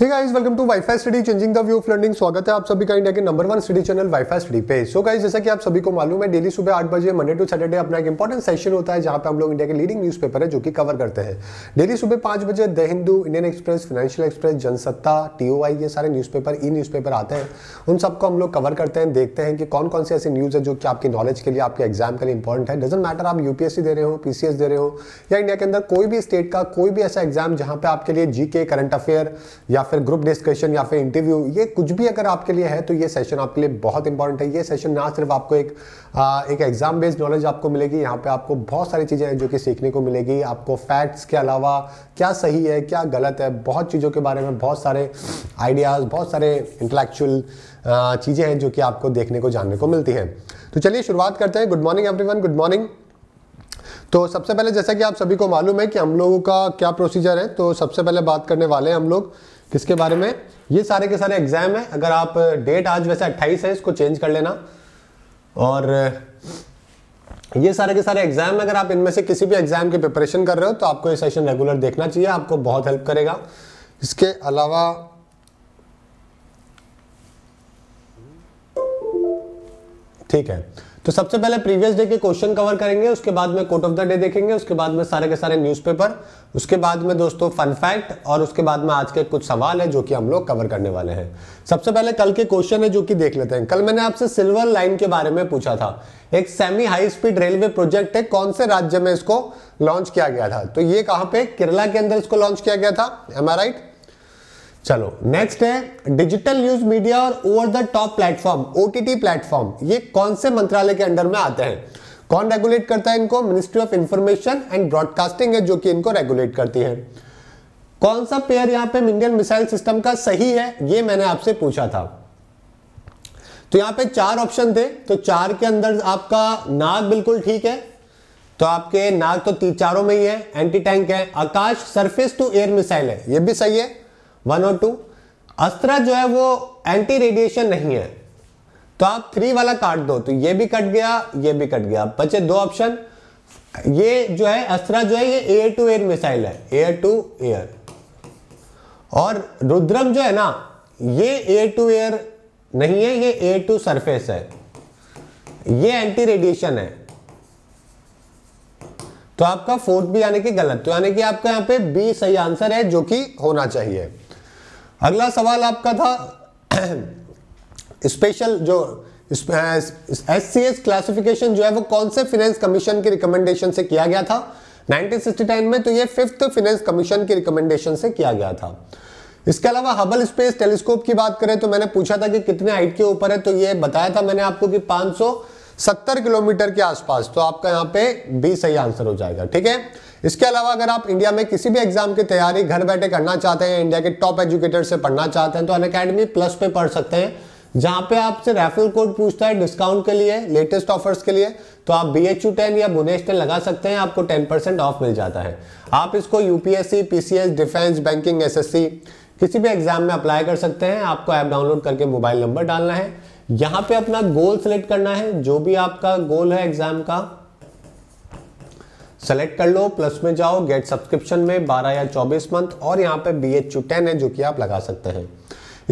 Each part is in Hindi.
Hey guys, welcome to wi changing the view of learning स्वागत है आप सभी का इंडिया के number one study channel wifi study पे सो so गाइस जैसा कि आप सभी को मालूम है डेली सुबह आठ बजे मंडे टू सैटरडे अपना एक इंपॉर्टेंट सेशन होता है जहां पे हम लोग इंडिया के लीडिंग न्यूज है जो कि कवर करते हैं डेली सुबह पांच बजे the Hindu Indian Express financial express Jansatta टी ये सारे न्यूज ई न्यूज़पेपर आते हैं उन सबको हम लोग कवर करते हैं देखते हैं कि कौन कौन सी ऐसी न्यूज़ है जो कि आपकी नॉलेज के लिए आपके एग्जाम के लिए इंपॉर्टेंट है डजेंट मैटर आप यूपीएससी दे रहे हो पीसीएस दे रहे हो या इंडिया के अंदर कोई भी स्टेट का कोई भी ऐसा एग्जाम जहां पे आपके लिए जीके करंट अफेयर या फिर ग्रुप डिस्कशन या फिर इंटरव्यू ये कुछ भी अगर आपके लिए है तो ये सेशन आपके लिए बहुत इंपॉर्टेंट है ये सेशन ना सिर्फ आपको एक आ, एक एग्जाम बेस्ड नॉलेज आपको मिलेगी यहाँ पे आपको बहुत सारी चीज़ें हैं जो कि सीखने को मिलेगी आपको फैक्ट्स के अलावा क्या सही है क्या गलत है बहुत चीज़ों के बारे में बहुत सारे आइडियाज़ बहुत सारे इंटलेक्चुअल चीज़ें हैं जो कि आपको देखने को जानने को मिलती है तो चलिए शुरुआत करते हैं good morning every good morning तो सबसे पहले जैसा कि आप सभी को मालूम है कि हम लोगों का क्या प्रोसीजर है तो सबसे पहले बात करने वाले हैं हम लोग किसके बारे में ये सारे के सारे एग्जाम है अगर आप डेट आज वैसे अट्ठाईस है इसको चेंज कर लेना और ये सारे के सारे एग्जाम अगर आप इनमें से किसी भी एग्जाम की प्रिपरेशन कर रहे हो तो आपको ये सेशन रेगुलर देखना चाहिए आपको बहुत हेल्प करेगा इसके अलावा ठीक है तो सबसे पहले प्रीवियस डे के क्वेश्चन कवर करेंगे उसके बाद में कोट ऑफ द डे देखेंगे उसके बाद में सारे के सारे न्यूज़पेपर उसके बाद में दोस्तों फन फैक्ट और उसके बाद में आज के कुछ सवाल है जो कि हम लोग कवर करने वाले हैं सबसे पहले कल के क्वेश्चन है जो कि देख लेते हैं कल मैंने आपसे सिल्वर लाइन के बारे में पूछा था एक semi high speed railway project है कौन से राज्य में इसको लॉन्च किया गया था तो ये कहाँ पे केरला के अंदर इसको लॉन्च किया गया था एम आई राइट चलो नेक्स्ट है डिजिटल न्यूज मीडिया और over the top platform OTT platform ये कौन से मंत्रालय के अंडर में आते हैं कौन रेगुलेट करता है इनको ministry of information and broadcasting है जो कि इनको रेगुलेट करती है कौन सा पेयर यहाँ पे इंडियन मिसाइल सिस्टम का सही है ये मैंने आपसे पूछा था तो यहाँ पे चार ऑप्शन थे तो चार के अंदर आपका नाग बिल्कुल ठीक है तो आपके नाग तो चारों में ही है एंटी टैंक है Akash surface to air missile है ये भी सही है वन और टू अस्त्र जो है वो एंटी रेडिएशन नहीं है तो आप थ्री वाला काट दो तो ये भी कट गया ये भी कट गया बचे दो ऑप्शन ये जो है अस्त्र जो है ये एयर टू एयर मिसाइल है एयर टू एयर और रुद्रम जो है ना ये एयर टू एयर नहीं है ये एयर टू सरफेस है ये एंटी रेडिएशन है तो आपका फोर्थ भी यानी कि गलत तो यानी कि आपका यहां पे बी सही आंसर है जो कि होना चाहिए अगला सवाल आपका था स्पेशल जो एस सी एस क्लासिफिकेशन जो है वो कौन से फिनेंस कमीशन की रिकमेंडेशन से किया गया था 1969 में तो ये फिफ्थ फिनेंस कमीशन की रिकमेंडेशन से किया गया था इसके अलावा हबल स्पेस टेलीस्कोप की बात करें तो मैंने पूछा था कि कितने हाइट के ऊपर है तो ये बताया था मैंने आपको कि 570 किलोमीटर के आसपास तो आपका यहाँ पे बी सही आंसर हो जाएगा ठीक है इसके अलावा अगर आप इंडिया में किसी भी एग्जाम की तैयारी घर बैठे करना चाहते हैं इंडिया के टॉप एजुकेटर से पढ़ना चाहते हैं तो अन प्लस पे पढ़ सकते हैं जहाँ पे आपसे रेफरल कोड पूछता है डिस्काउंट के लिए लेटेस्ट ऑफर्स के लिए तो आप बी एच यू टेन या बुनेश टेन लगा सकते हैं आपको टेन परसेंट ऑफ मिल जाता है आप इसको UPSC PCS defence banking SSC किसी भी एग्जाम में अप्लाई कर सकते हैं आपको ऐप डाउनलोड करके मोबाइल नंबर डालना है यहाँ पे अपना गोल सेलेक्ट करना है जो भी आपका गोल है एग्जाम का सेलेक्ट कर लो प्लस में जाओ गेट सब्सक्रिप्शन में 12 या 24 मंथ और यहाँ पे बी एच टेन है जो कि आप लगा सकते हैं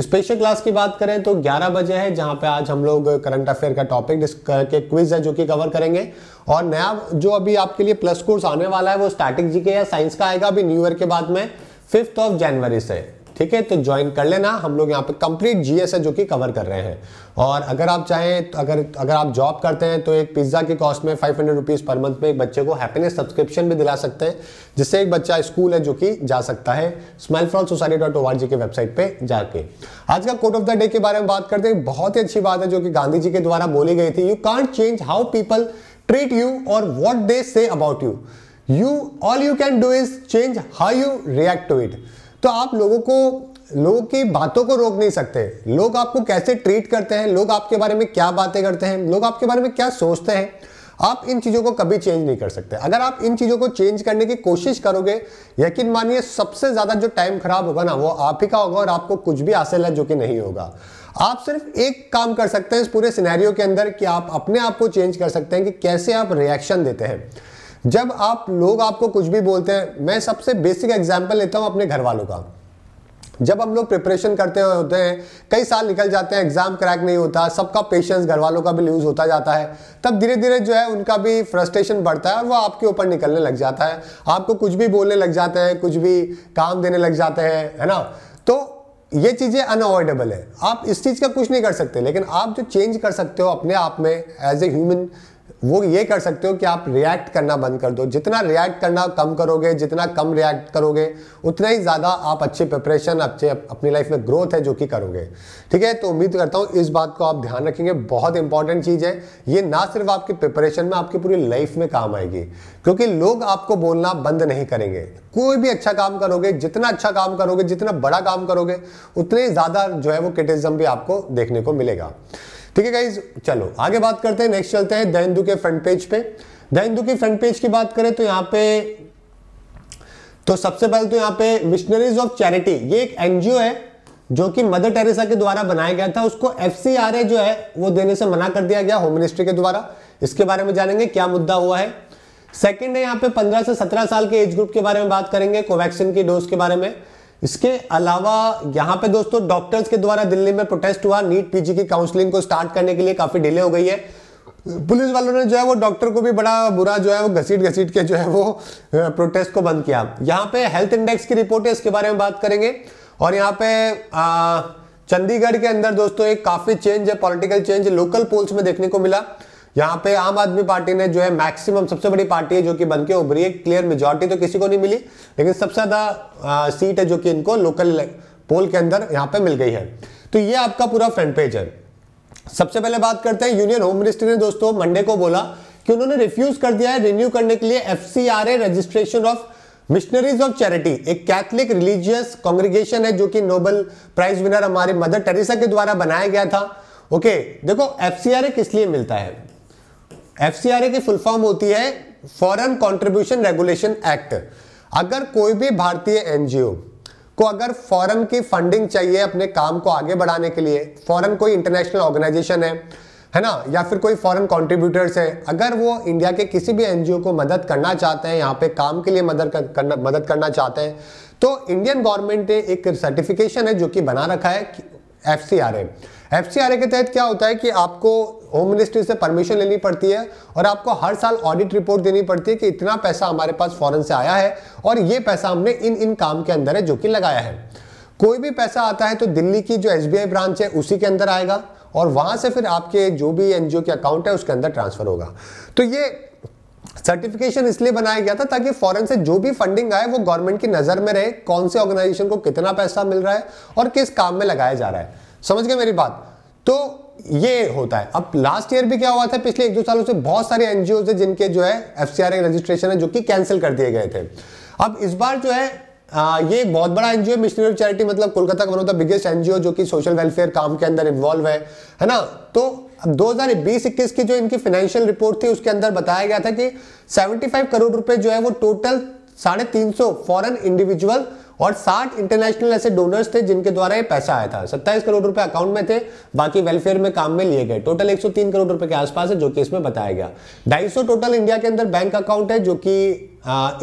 स्पेशल क्लास की बात करें तो 11 बजे है जहां पे आज हम लोग करंट अफेयर का टॉपिक के क्विज है जो कि कवर करेंगे और नया जो अभी आपके लिए प्लस कोर्स आने वाला है वो स्टैटिक जीके या साइंस का आएगा अभी न्यू ईयर के बाद में फिफ्थ ऑफ जनवरी से ठीक है तो ज्वाइन कर लेना हम लोग यहाँ पे कंप्लीट जीएस है जो कि कवर कर रहे हैं और अगर आप चाहें तो अगर अगर आप जॉब करते हैं तो एक पिज्ज़ा की कॉस्ट में five hundred rupees per month में एक बच्चे को हैप्पीनेस सब्सक्रिप्शन भी दिला सकते हैं जिससे एक बच्चा स्कूल है जो कि जा सकता है स्माइल फ्रॉल society dot O R G के वेबसाइट पर जाके आज का कोट ऑफ द डे के बारे में बात करते हैं बहुत ही अच्छी बात है जो कि गांधी जी के द्वारा बोली गई थी you can't change how people treat you और what they say about you you all you can do is change how you react to it तो आप लोगों को लोगों की बातों को रोक नहीं सकते लोग आपको कैसे ट्रीट करते हैं लोग आपके बारे में क्या बातें करते हैं लोग आपके बारे में क्या सोचते हैं आप इन चीज़ों को कभी चेंज नहीं कर सकते अगर आप इन चीज़ों को चेंज करने की कोशिश करोगे यकीन मानिए सबसे ज़्यादा जो टाइम खराब होगा ना वो आप ही का होगा और आपको कुछ भी हासिल है जो कि नहीं होगा आप सिर्फ एक काम कर सकते हैं इस पूरे सिनेरियो के अंदर कि आप अपने आप को चेंज कर सकते हैं कि कैसे आप रिएक्शन देते हैं जब आप लोग आपको कुछ भी बोलते हैं मैं सबसे बेसिक एग्जाम्पल लेता हूँ अपने घर वालों का जब हम लोग प्रिपरेशन करते हुए होते हैं कई साल निकल जाते हैं एग्जाम क्रैक नहीं होता सबका पेशेंस घर वालों का भी लूज़ होता जाता है तब धीरे धीरे जो है उनका भी फ्रस्ट्रेशन बढ़ता है और वो आपके ऊपर निकलने लग जाता है आपको कुछ भी बोलने लग जाते हैं कुछ भी काम देने लग जाते हैं है ना तो ये चीज़ें अनअवॉइडेबल है आप इस चीज़ का कुछ नहीं कर सकते लेकिन आप जो चेंज कर सकते हो अपने आप में एज ए ह्यूमन वो ये कर सकते हो कि आप रिएक्ट करना बंद कर दो जितना रिएक्ट करना कम करोगे जितना कम रिएक्ट करोगे उतना ही ज़्यादा आप अच्छी प्रिपरेशन अच्छे अपनी लाइफ में ग्रोथ है जो कि करोगे ठीक है तो उम्मीद करता हूँ इस बात को आप ध्यान रखेंगे बहुत इंपॉर्टेंट चीज़ है ये ना सिर्फ आपकी प्रिपरेशन में आपकी पूरी लाइफ में काम आएगी क्योंकि लोग आपको बोलना बंद नहीं करेंगे कोई भी अच्छा काम करोगे जितना अच्छा काम करोगे जितना बड़ा काम करोगे उतने ज़्यादा जो है वो क्रिटिज्म भी आपको देखने को मिलेगा ठीक है गाइज चलो आगे बात करते हैं नेक्स्ट चलते हैं दैनदू के फ्रंट पेज पे दैनदू की फ्रंट पेज की बात करें तो यहाँ पे तो सबसे पहले तो यहाँ पे मिशनरीज ऑफ चैरिटी ये एक एनजीओ है जो कि मदर टेरेसा के द्वारा बनाया गया था उसको एफ जो है वो देने से मना कर दिया गया होम मिनिस्ट्री के द्वारा इसके बारे में जानेंगे क्या मुद्दा हुआ है सेकंड है यहाँ पे 15 से 17 साल के एज ग्रुप के बारे में बात करेंगे कोवैक्सीन की डोज के बारे में इसके अलावा यहाँ पे दोस्तों डॉक्टर्स के द्वारा दिल्ली में प्रोटेस्ट हुआ नीट पीजी की काउंसलिंग को स्टार्ट करने के लिए काफी डिले हो गई है पुलिस वालों ने जो है वो डॉक्टर को भी बड़ा बुरा जो है वो घसीट घसीट के जो है वो प्रोटेस्ट को बंद किया यहाँ पे हेल्थ इंडेक्स की रिपोर्ट है इसके बारे में बात करेंगे और यहाँ पे चंडीगढ़ के अंदर दोस्तों एक काफी चेंज है पॉलिटिकल चेंज लोकल पोल्स में देखने को मिला यहां पे आम आदमी पार्टी ने जो है मैक्सिमम सबसे बड़ी पार्टी है जो कि बनके उभरी है क्लियर मेजोरिटी तो किसी को नहीं मिली लेकिन सबसे ज़्यादा सीट है जो कि इनको लोकल पोल के अंदर यहां पे मिल गई है तो ये आपका पूरा फ्रंट पेज है सबसे पहले बात करते हैं यूनियन होम मिनिस्ट्री ने दोस्तों मंडे को बोला कि उन्होंने रिफ्यूज कर दिया है रिन्यू करने के लिए F registration of missionaries of charity एक कैथलिक रिलीजियस कॉन्ग्रीगेशन है जो कि नोबल प्राइज विनर हमारे मदर टेरेसा के द्वारा बनाया गया था ओके देखो एफ किस लिए मिलता है एफ की फुल फॉर्म होती है फॉरन कॉन्ट्रीब्यूशन रेगुलेशन एक्ट अगर कोई भी भारतीय एनजीओ को अगर फॉरन की फंडिंग चाहिए अपने काम को आगे बढ़ाने के लिए फॉरन कोई इंटरनेशनल ऑर्गेनाइजेशन है है ना या फिर कोई फॉरेन कंट्रीब्यूटर्स है अगर वो इंडिया के किसी भी एनजीओ को मदद करना चाहते हैं यहाँ पे काम के लिए मदद करना मदद करना चाहते हैं तो इंडियन गवर्नमेंट ने एक सर्टिफिकेशन है जो कि बना रखा है F C R A F C R A के तहत क्या होता है कि आपको होम मिनिस्ट्री से परमिशन लेनी पड़ती है और आपको हर साल ऑडिट रिपोर्ट देनी पड़ती है कि इतना पैसा हमारे पास फॉरन से आया है और ये पैसा हमने इन इन काम के अंदर है जो कि लगाया है कोई भी पैसा आता है तो दिल्ली की जो एस ब्रांच है उसी के अंदर आएगा और वहां से फिर आपके जो भी एनजीओ के अकाउंट है उसके अंदर ट्रांसफ़र होगा तो ये सर्टिफिकेशन इसलिए बनाया गया था ताकि फॉरेन से जो भी फंडिंग आए वो गवर्नमेंट की नज़र में रहे कौन से ऑर्गेनाइजेशन को कितना पैसा मिल रहा है और किस काम में लगाया जा रहा है समझ गए मेरी बात तो ये होता है अब लास्ट ईयर भी क्या हुआ था पिछले एक दो सालों से बहुत सारे एनजीओ है जिनके जो है एफ रजिस्ट्रेशन है जो कि कैंसिल कर दिए गए थे अब इस बार जो है आ, ये एक बहुत बड़ा एनजीओ मिशनरी चैरिटी मतलब कोलकाता का बिगेस्ट एनजीओ जो कि सोशल वेलफेयर काम के अंदर इन्वॉल्व है है ना तो अब 2020-21 की जो इनकी फाइनेंशियल रिपोर्ट थी उसके अंदर बताया गया था कि 75 करोड़ रुपए जो है वो टोटल साढ़े तीन फॉरेन इंडिविजुअल और 60 इंटरनेशनल ऐसे डोनर्स थे जिनके द्वारा ये पैसा आया था 27 करोड़ रुपए अकाउंट में थे बाकी वेलफेयर में काम में लिए गए टोटल 103 करोड़ रुपए के आसपास है जो कि इसमें बताया गया 250 टोटल इंडिया के अंदर बैंक अकाउंट है जो कि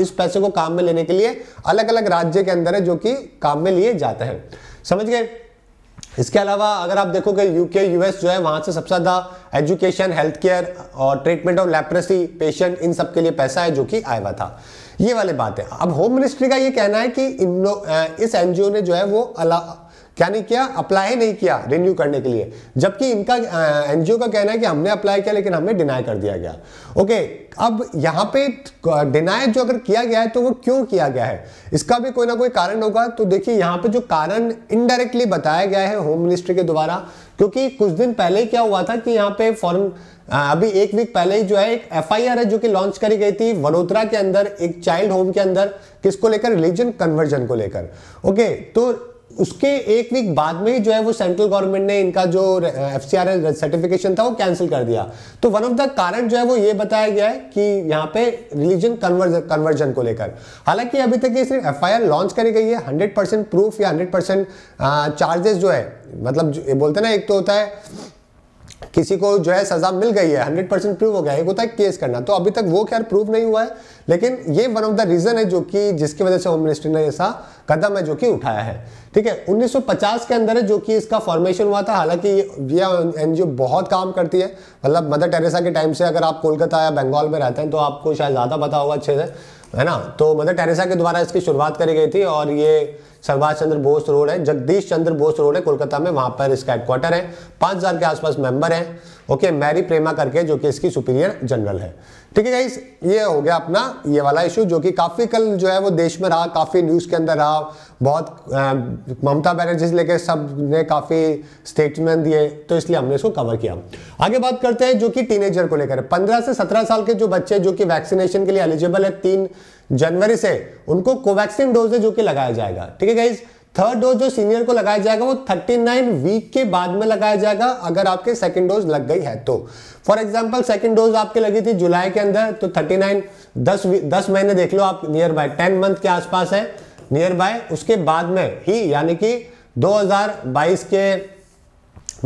इस पैसे को काम में लेने के लिए अलग अलग राज्य के अंदर है जो कि काम में लिए जाते हैं समझ गए इसके अलावा अगर आप देखोगे यूके यूएस जो है वहाँ से सबसे ज़्यादा एजुकेशन हेल्थ केयर और ट्रीटमेंट ऑफ लेप्रेसी पेशेंट इन सब के लिए पैसा है जो कि आया हुआ था ये वाले बात है अब होम मिनिस्ट्री का ये कहना है कि इन लोग इस एनजीओ ने जो है वो अला क्या नहीं किया अप्लाई नहीं किया रिन्यू करने के लिए जबकि इनका एनजीओ का कहना है कि हमने अप्लाई किया लेकिन हमें डिनाई कर दिया गया ओके अब यहाँ पे डिनाई जो अगर किया गया है तो वो क्यों किया गया है इसका भी कोई ना कोई कारण होगा तो देखिए यहाँ पे जो कारण इनडायरेक्टली बताया गया है होम मिनिस्ट्री के द्वारा क्योंकि कुछ दिन पहले क्या हुआ था कि यहाँ पे फॉरन अभी एक वीक पहले ही जो है एक एफआईआर है जो कि लॉन्च करी गई थी वडोदरा के अंदर एक चाइल्ड होम के अंदर किसको लेकर रिलीजन कन्वर्जन को लेकर ओके तो उसके एक वीक बाद में ही जो है वो सेंट्रल गवर्नमेंट ने इनका जो एफ सर्टिफिकेशन था वो कैंसिल कर दिया तो वन ऑफ द कारण जो है वो ये बताया गया है कि यहाँ पे रिलीजन कन्वर्जन को लेकर हालांकि अभी तक ये सिर्फ एफ लॉन्च करी गई है हंड्रेड प्रूफ या हंड्रेड चार्जेस जो है मतलब बोलते ना एक तो होता है किसी को जो है सजा मिल गई है हंड्रेड परसेंट प्रूव हो गया है होता है केस करना तो अभी तक वो खैर प्रूव नहीं हुआ है लेकिन ये वन ऑफ द रीजन है जो कि जिसकी वजह से होम मिनिस्ट्री ने ऐसा कदम है जो कि उठाया है ठीक है 1950 के अंदर है जो कि इसका फॉर्मेशन हुआ था हालांकि ये एन बहुत काम करती है मतलब मदर टेरेसा के टाइम से अगर आप कोलकाता या बंगाल में रहते हैं तो आपको शायद ज़्यादा पता होगा अच्छे से है ना तो मदर टेरेसा के द्वारा इसकी शुरुआत करी गई थी और ये सुभाष चंद्र बोस रोड है जगदीश चंद्र बोस रोड है कोलकाता में वहाँ पर इसका हेडक्वार्टर है पाँच हज़ार के आसपास मेंबर हैं ओके मैरी प्रेमा करके जो कि इसकी सुपीरियर जनरल है ठीक है गाइस ये हो गया अपना ये वाला इशू जो कि काफ़ी कल जो है वो देश में रहा काफ़ी न्यूज़ के अंदर रहा बहुत ममता बैनर्जी से लेकर सब ने काफ़ी स्टेटमेंट दिए तो इसलिए हमने इसको कवर किया आगे बात करते हैं जो कि टीनेजर को लेकर पंद्रह से सत्रह साल के जो बच्चे जो कि वैक्सीनेशन के लिए एलिजिबल है तीन जनवरी से उनको कोवैक्सीन डोज है जो कि लगाया जाएगा ठीक है गाइज़ थर्ड डोज जो सीनियर को लगाया जाएगा वो 39 वीक के बाद में लगाया जाएगा अगर आपके सेकंड डोज लग गई है तो फॉर एग्जांपल सेकंड डोज आपके लगी थी जुलाई के अंदर तो 39 दस दस महीने देख लो आप नियर बाय 10 मंथ के आसपास है नियर बाय उसके बाद में ही यानी कि 2022 के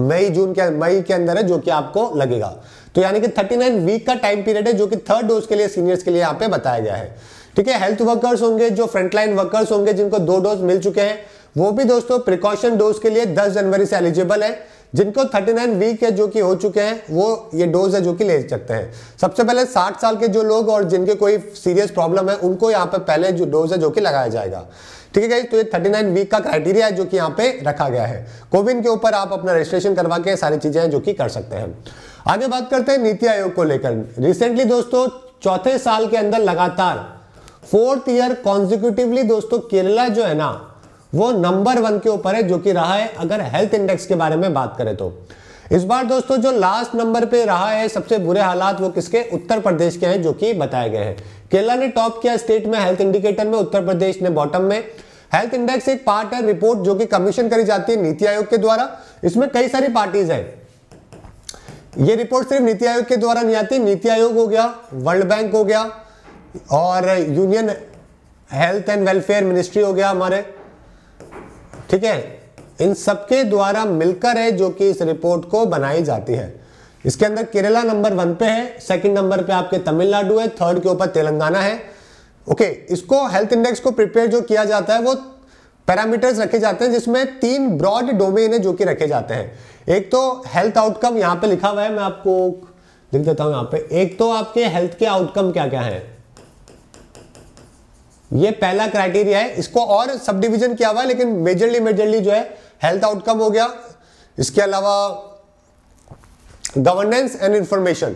मई जून के मई के अंदर है जो कि आपको लगेगा तो यानी कि 39 वीक का टाइम पीरियड है जो कि थर्ड डोज के लिए सीनियर्स के लिए यहाँ पे बताया गया है ठीक है हेल्थ वर्कर्स होंगे जो फ्रंटलाइन वर्कर्स होंगे जिनको दो डोज मिल चुके हैं वो भी दोस्तों प्रिकॉशन डोज के लिए 10 जनवरी से एलिजिबल है जिनको 39 वीक है जो कि हो चुके हैं वो ये डोज है जो कि ले सकते हैं सबसे पहले 60 साल के जो लोग और जिनके कोई सीरियस प्रॉब्लम है उनको यहाँ पे पहले जो डोज है जो कि लगाया जाएगा ठीक है तो ये 39 वीक का क्राइटेरिया है जो कि यहाँ पे रखा गया है कोविन के ऊपर आप अपना रजिस्ट्रेशन करवा के सारी चीजें हैं जो की कर सकते हैं आगे बात करते हैं नीति आयोग को लेकर रिसेंटली दोस्तों चौथे साल के अंदर लगातार फोर्थ ईयर कॉन्जिक्यूटिवली दोस्तों केरला जो है ना वो नंबर वन के ऊपर है जो कि रहा है अगर हेल्थ इंडेक्स के बारे में बात करें तो इस बार दोस्तों जो लास्ट नंबर पे रहा है सबसे बुरे हालात वो किसके उत्तर प्रदेश के हैं जो कि बताए गए हैं केरला ने टॉप किया स्टेट में हेल्थ इंडिकेटर में उत्तर प्रदेश ने बॉटम में हेल्थ इंडेक्स एक पार्ट है रिपोर्ट जो कि कमीशन करी जाती है नीति आयोग के द्वारा इसमें कई सारी पार्टीज है ये रिपोर्ट सिर्फ नीति आयोग के द्वारा नहीं आती नीति आयोग हो गया वर्ल्ड बैंक हो गया और union health and welfare ministry हो गया हमारे ठीक है इन सबके द्वारा मिलकर है जो कि इस रिपोर्ट को बनाई जाती है इसके अंदर केरला नंबर वन पे है सेकंड नंबर पे आपके तमिलनाडु है थर्ड के ऊपर तेलंगाना है ओके इसको हेल्थ इंडेक्स को प्रिपेयर जो किया जाता है वो पैरामीटर्स रखे जाते हैं जिसमें तीन ब्रॉड डोमेन है जो कि रखे जाते हैं एक तो हेल्थ आउटकम यहाँ पे लिखा हुआ है मैं आपको लिख देता हूँ यहाँ पे एक तो आपके हेल्थ के आउटकम क्या क्या है ये पहला क्राइटेरिया है इसको और सब डिविजन किया हुआ है लेकिन मेजरली मेजरली जो है हेल्थ आउटकम हो गया इसके अलावा गवर्नेंस एंड इंफॉर्मेशन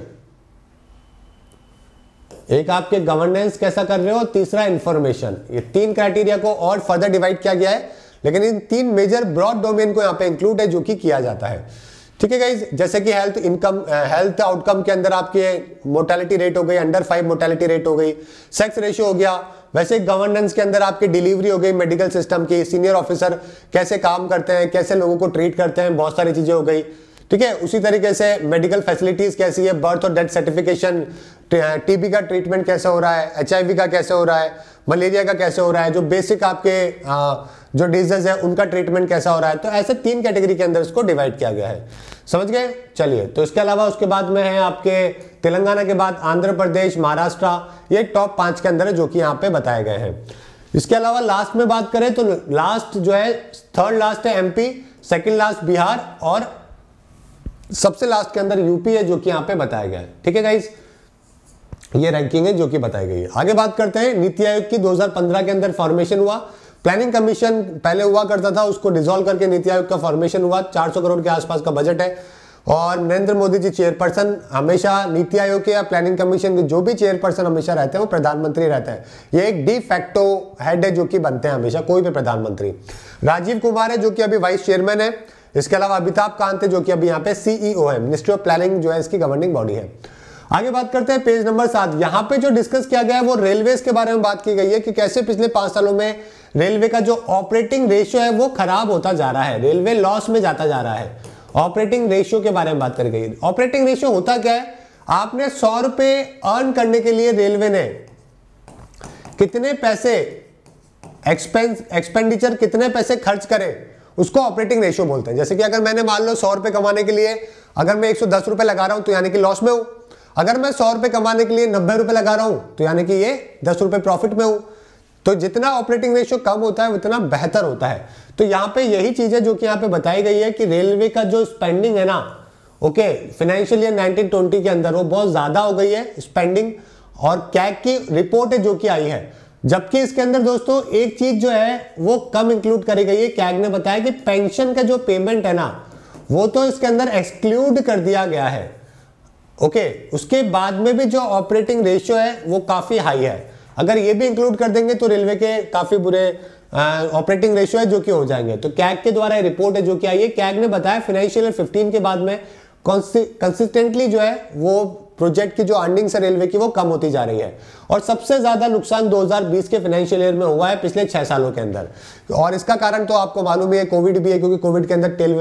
एक आपके गवर्नेंस कैसा कर रहे हो तीसरा इंफॉर्मेशन ये तीन क्राइटेरिया को और फर्दर डिवाइड किया गया है लेकिन इन तीन मेजर ब्रॉड डोमेन को यहां पे इंक्लूड है जो कि किया जाता है ठीक है गाइज जैसे कि हेल्थ इनकम हेल्थ आउटकम के अंदर आपके मोर्टेलिटी रेट हो गई अंडर फाइव मोर्टेलिटी रेट हो गई सेक्स रेशियो हो गया वैसे गवर्नेंस के अंदर आपकी डिलीवरी हो गई मेडिकल सिस्टम की सीनियर ऑफिसर कैसे काम करते हैं कैसे लोगों को ट्रीट करते हैं बहुत सारी चीज़ें हो गई ठीक है उसी तरीके से मेडिकल फैसिलिटीज़ कैसी है बर्थ और डेथ सर्टिफिकेशन टीबी का ट्रीटमेंट कैसे हो रहा है एच का कैसे हो रहा है मलेरिया का कैसे हो रहा है जो बेसिक आपके आ, जो डिजीज है उनका ट्रीटमेंट कैसा हो रहा है तो ऐसे तीन कैटेगरी के अंदर इसको डिवाइड किया गया है समझ गए चलिए तो इसके अलावा उसके बाद में है आपके तेलंगाना के बाद आंध्र प्रदेश महाराष्ट्र ये टॉप पांच के अंदर है जो कि यहाँ पे बताए गए हैं इसके अलावा लास्ट में बात करें तो लास्ट जो है थर्ड लास्ट है एमपी सेकंड लास्ट बिहार और सबसे लास्ट के अंदर यूपी है जो कि यहाँ पे बताया गया है ठीक है गाइज ये रैंकिंग है जो कि बताई गई है आगे बात करते हैं नीति आयोग की 2015 के अंदर फॉर्मेशन हुआ प्लानिंग कमीशन पहले हुआ करता था उसको डिजोल्व करके नीति आयोग का फॉर्मेशन हुआ 400 करोड़ के आसपास का बजट है और नरेंद्र मोदी जी चेयरपर्सन हमेशा नीति आयोग के या प्लानिंग कमीशन के जो भी चेयरपर्सन हमेशा रहते हैं वो प्रधानमंत्री रहते हैं ये एक डी फैक्टो हेड है जो कि बनते हैं हमेशा कोई भी प्रधानमंत्री राजीव कुमार है जो कि अभी वाइस चेयरमैन है इसके अलावा अमिताभ कांत है जो कि अभी यहाँ पे सीईओ e है मिनिस्ट्री ऑफ प्लानिंग जो है इसकी गवर्निंग बॉडी है आगे बात करते हैं पेज नंबर सात यहाँ पे जो डिस्कस किया गया है वो रेलवे के बारे में बात की गई है कि कैसे पिछले पांच सालों में रेलवे का जो ऑपरेटिंग रेशियो है वो खराब होता जा रहा है रेलवे लॉस में जाता जा रहा है ऑपरेटिंग रेशियो के बारे में बात कर गई ऑपरेटिंग रेशियो होता क्या है आपने सौ रुपए अर्न करने के लिए रेलवे ने कितने पैसे एक्सपेंस एक्सपेंडिचर कितने पैसे खर्च करें उसको ऑपरेटिंग रेशियो बोलते हैं जैसे कि अगर मैंने मान लो सौ रुपए कमाने के लिए अगर मैं एक सौ दस रुपए लगा रहा हूं तो यानी कि लॉस में हूं अगर मैं सौ रुपए कमाने के लिए नब्बे रुपए लगा रहा हूं तो यानी कि ये दस रुपए प्रॉफिट में हूं तो जितना ऑपरेटिंग रेशियो कम होता है उतना बेहतर होता है तो यहाँ पे यही चीज़ है जो कि यहाँ पे बताई गई है कि रेलवे का जो स्पेंडिंग है ना ओके फाइनेंशियल ईयर 1920 के अंदर वो बहुत ज़्यादा हो गई है स्पेंडिंग और कैग की रिपोर्ट है जो कि आई है जबकि इसके अंदर दोस्तों एक चीज़ जो है वो कम इंक्लूड करी गई है कैग ने बताया कि पेंशन का जो पेमेंट है ना वो तो इसके अंदर एक्सक्लूड कर दिया गया है ओके उसके बाद में भी जो ऑपरेटिंग रेशियो है वो काफ़ी हाई है अगर ये भी इंक्लूड कर देंगे तो रेलवे के काफ़ी बुरे ऑपरेटिंग रेशियो है जो कि हो जाएंगे तो कैग के द्वारा रिपोर्ट है जो कि आई है कैग ने बताया फाइनेंशियल ईयर 15 के बाद में कंसिस्टेंटली जो है वो प्रोजेक्ट की जो अर्निंग है रेलवे की वो कम होती जा रही है और सबसे ज्यादा नुकसान 2020 के फाइनेंशियल ईयर में हुआ है पिछले छह सालों के अंदर और इसका कारण तो आपको मालूम ही है कोविड भी है क्योंकि कोविड के अंदर टेल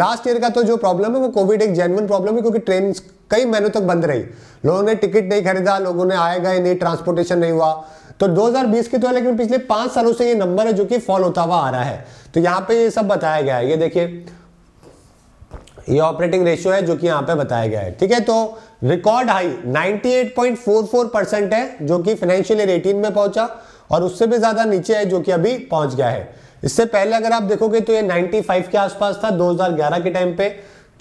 लास्ट ईयर का तो जो प्रॉब्लम है वो कोविड एक जेनवन प्रॉब्लम है क्योंकि ट्रेन कई महीनों तक बंद रही लोगों ने टिकट नहीं खरीदा लोगों ने आए गए नहीं ट्रांसपोर्टेशन नहीं हुआ तो 2020 की तो है लेकिन पिछले पांच सालों से ये नंबर है जो कि फॉल होता हुआ आ रहा है तो यहाँ पे ये सब बताया गया है ये देखिए ये ऑपरेटिंग रेशियो है जो कि यहाँ पे बताया गया है ठीक है तो रिकॉर्ड हाई 98.44 परसेंट है जो कि फाइनेंशियल ईयर 18 में पहुंचा और उससे भी ज्यादा नीचे है जो कि अभी पहुंच गया है इससे पहले अगर आप देखोगे तो ये 95 के आसपास था 2011 के टाइम पे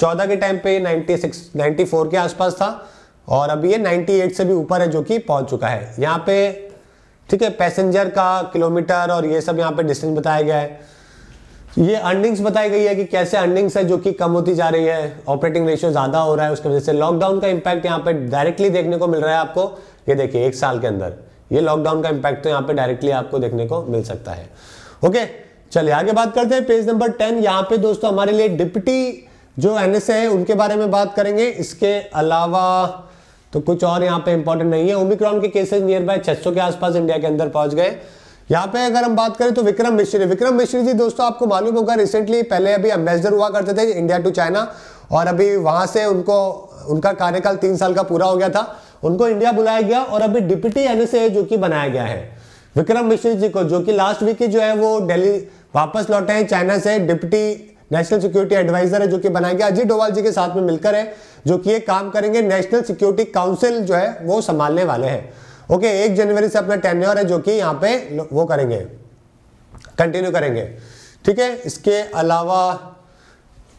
14 के टाइम पे 96 94 के आसपास था और अभी ये 98 से भी ऊपर है जो कि पहुंच चुका है यहाँ पे ठीक है पैसेंजर का किलोमीटर और ये सब यहाँ पे डिस्टेंस बताया गया है ये अर्निंग्स बताई गई है कि कैसे अर्निंग्स है जो कि कम होती जा रही है ऑपरेटिंग रेशियो ज़्यादा हो रहा है उसकी वजह से लॉकडाउन का इम्पैक्ट यहाँ पे डायरेक्टली देखने को मिल रहा है आपको ये देखिए एक साल के अंदर ये लॉकडाउन का इंपैक्ट तो यहाँ पे डायरेक्टली आपको देखने को मिल सकता है ओके चलिए आगे बात करते हैं पेज नंबर टेन यहाँ पे दोस्तों हमारे लिए डिप्टी जो एन है उनके बारे में बात करेंगे इसके अलावा तो कुछ और यहाँ पे इंपॉर्टेंट नहीं है ओमिक्रॉन के केसेस नियर बाय छह के आसपास इंडिया के अंदर पहुंच गए यहाँ पे अगर हम बात करें तो विक्रम मिश्री विक्रम मिश्री जी दोस्तों आपको मालूम होगा रिसेंटली पहले अभी एम्बेसडर हुआ करते थे इंडिया टू चाइना और अभी वहां से उनको उनका कार्यकाल तीन साल का पूरा हो गया था उनको इंडिया बुलाया गया और अभी डिप्टी एनएसए जो कि बनाया गया है विक्रम मिश्री जी को जो कि लास्ट वीक जो है वो डेली वापस लौटे हैं चाइना से डिप्टी नेशनल सिक्योरिटी एडवाइजर है जो कि बनाया गया अजीत डोवाल जी के साथ में मिलकर है जो कि ये काम करेंगे नेशनल सिक्योरिटी काउंसिल जो है वो संभालने वाले हैं ओके एक जनवरी से अपना टेन्योर है जो कि यहाँ पे वो करेंगे कंटिन्यू करेंगे ठीक है इसके अलावा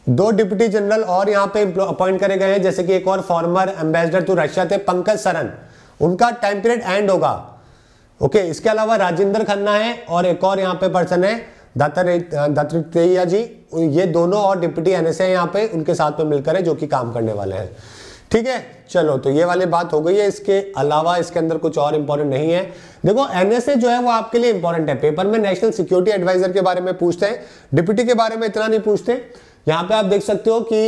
दो डिप्टी जनरल और यहाँ पे अपॉइंट करे गए हैं जैसे कि एक और फॉर्मर एम्बेसडर टू रशिया थे पंकज सरन उनका टाइम पीरियड एंड होगा ओके इसके अलावा राजेंद्र खन्ना है और एक और यहाँ पे पर्सन है दत्तात्रेय जी ये दोनों और डिप्टी एनएसए यहाँ पे उनके साथ में मिलकर है जो कि काम करने वाले हैं ठीक है चलो तो ये वाली बात हो गई है इसके अलावा इसके अंदर कुछ और इंपॉर्टेंट नहीं है देखो एनएसए जो है वो आपके लिए इंपॉर्टेंट है पेपर में नेशनल सिक्योरिटी एडवाइजर के बारे में पूछते हैं डिप्यूटी के बारे में इतना नहीं पूछते यहां पर आप देख सकते हो कि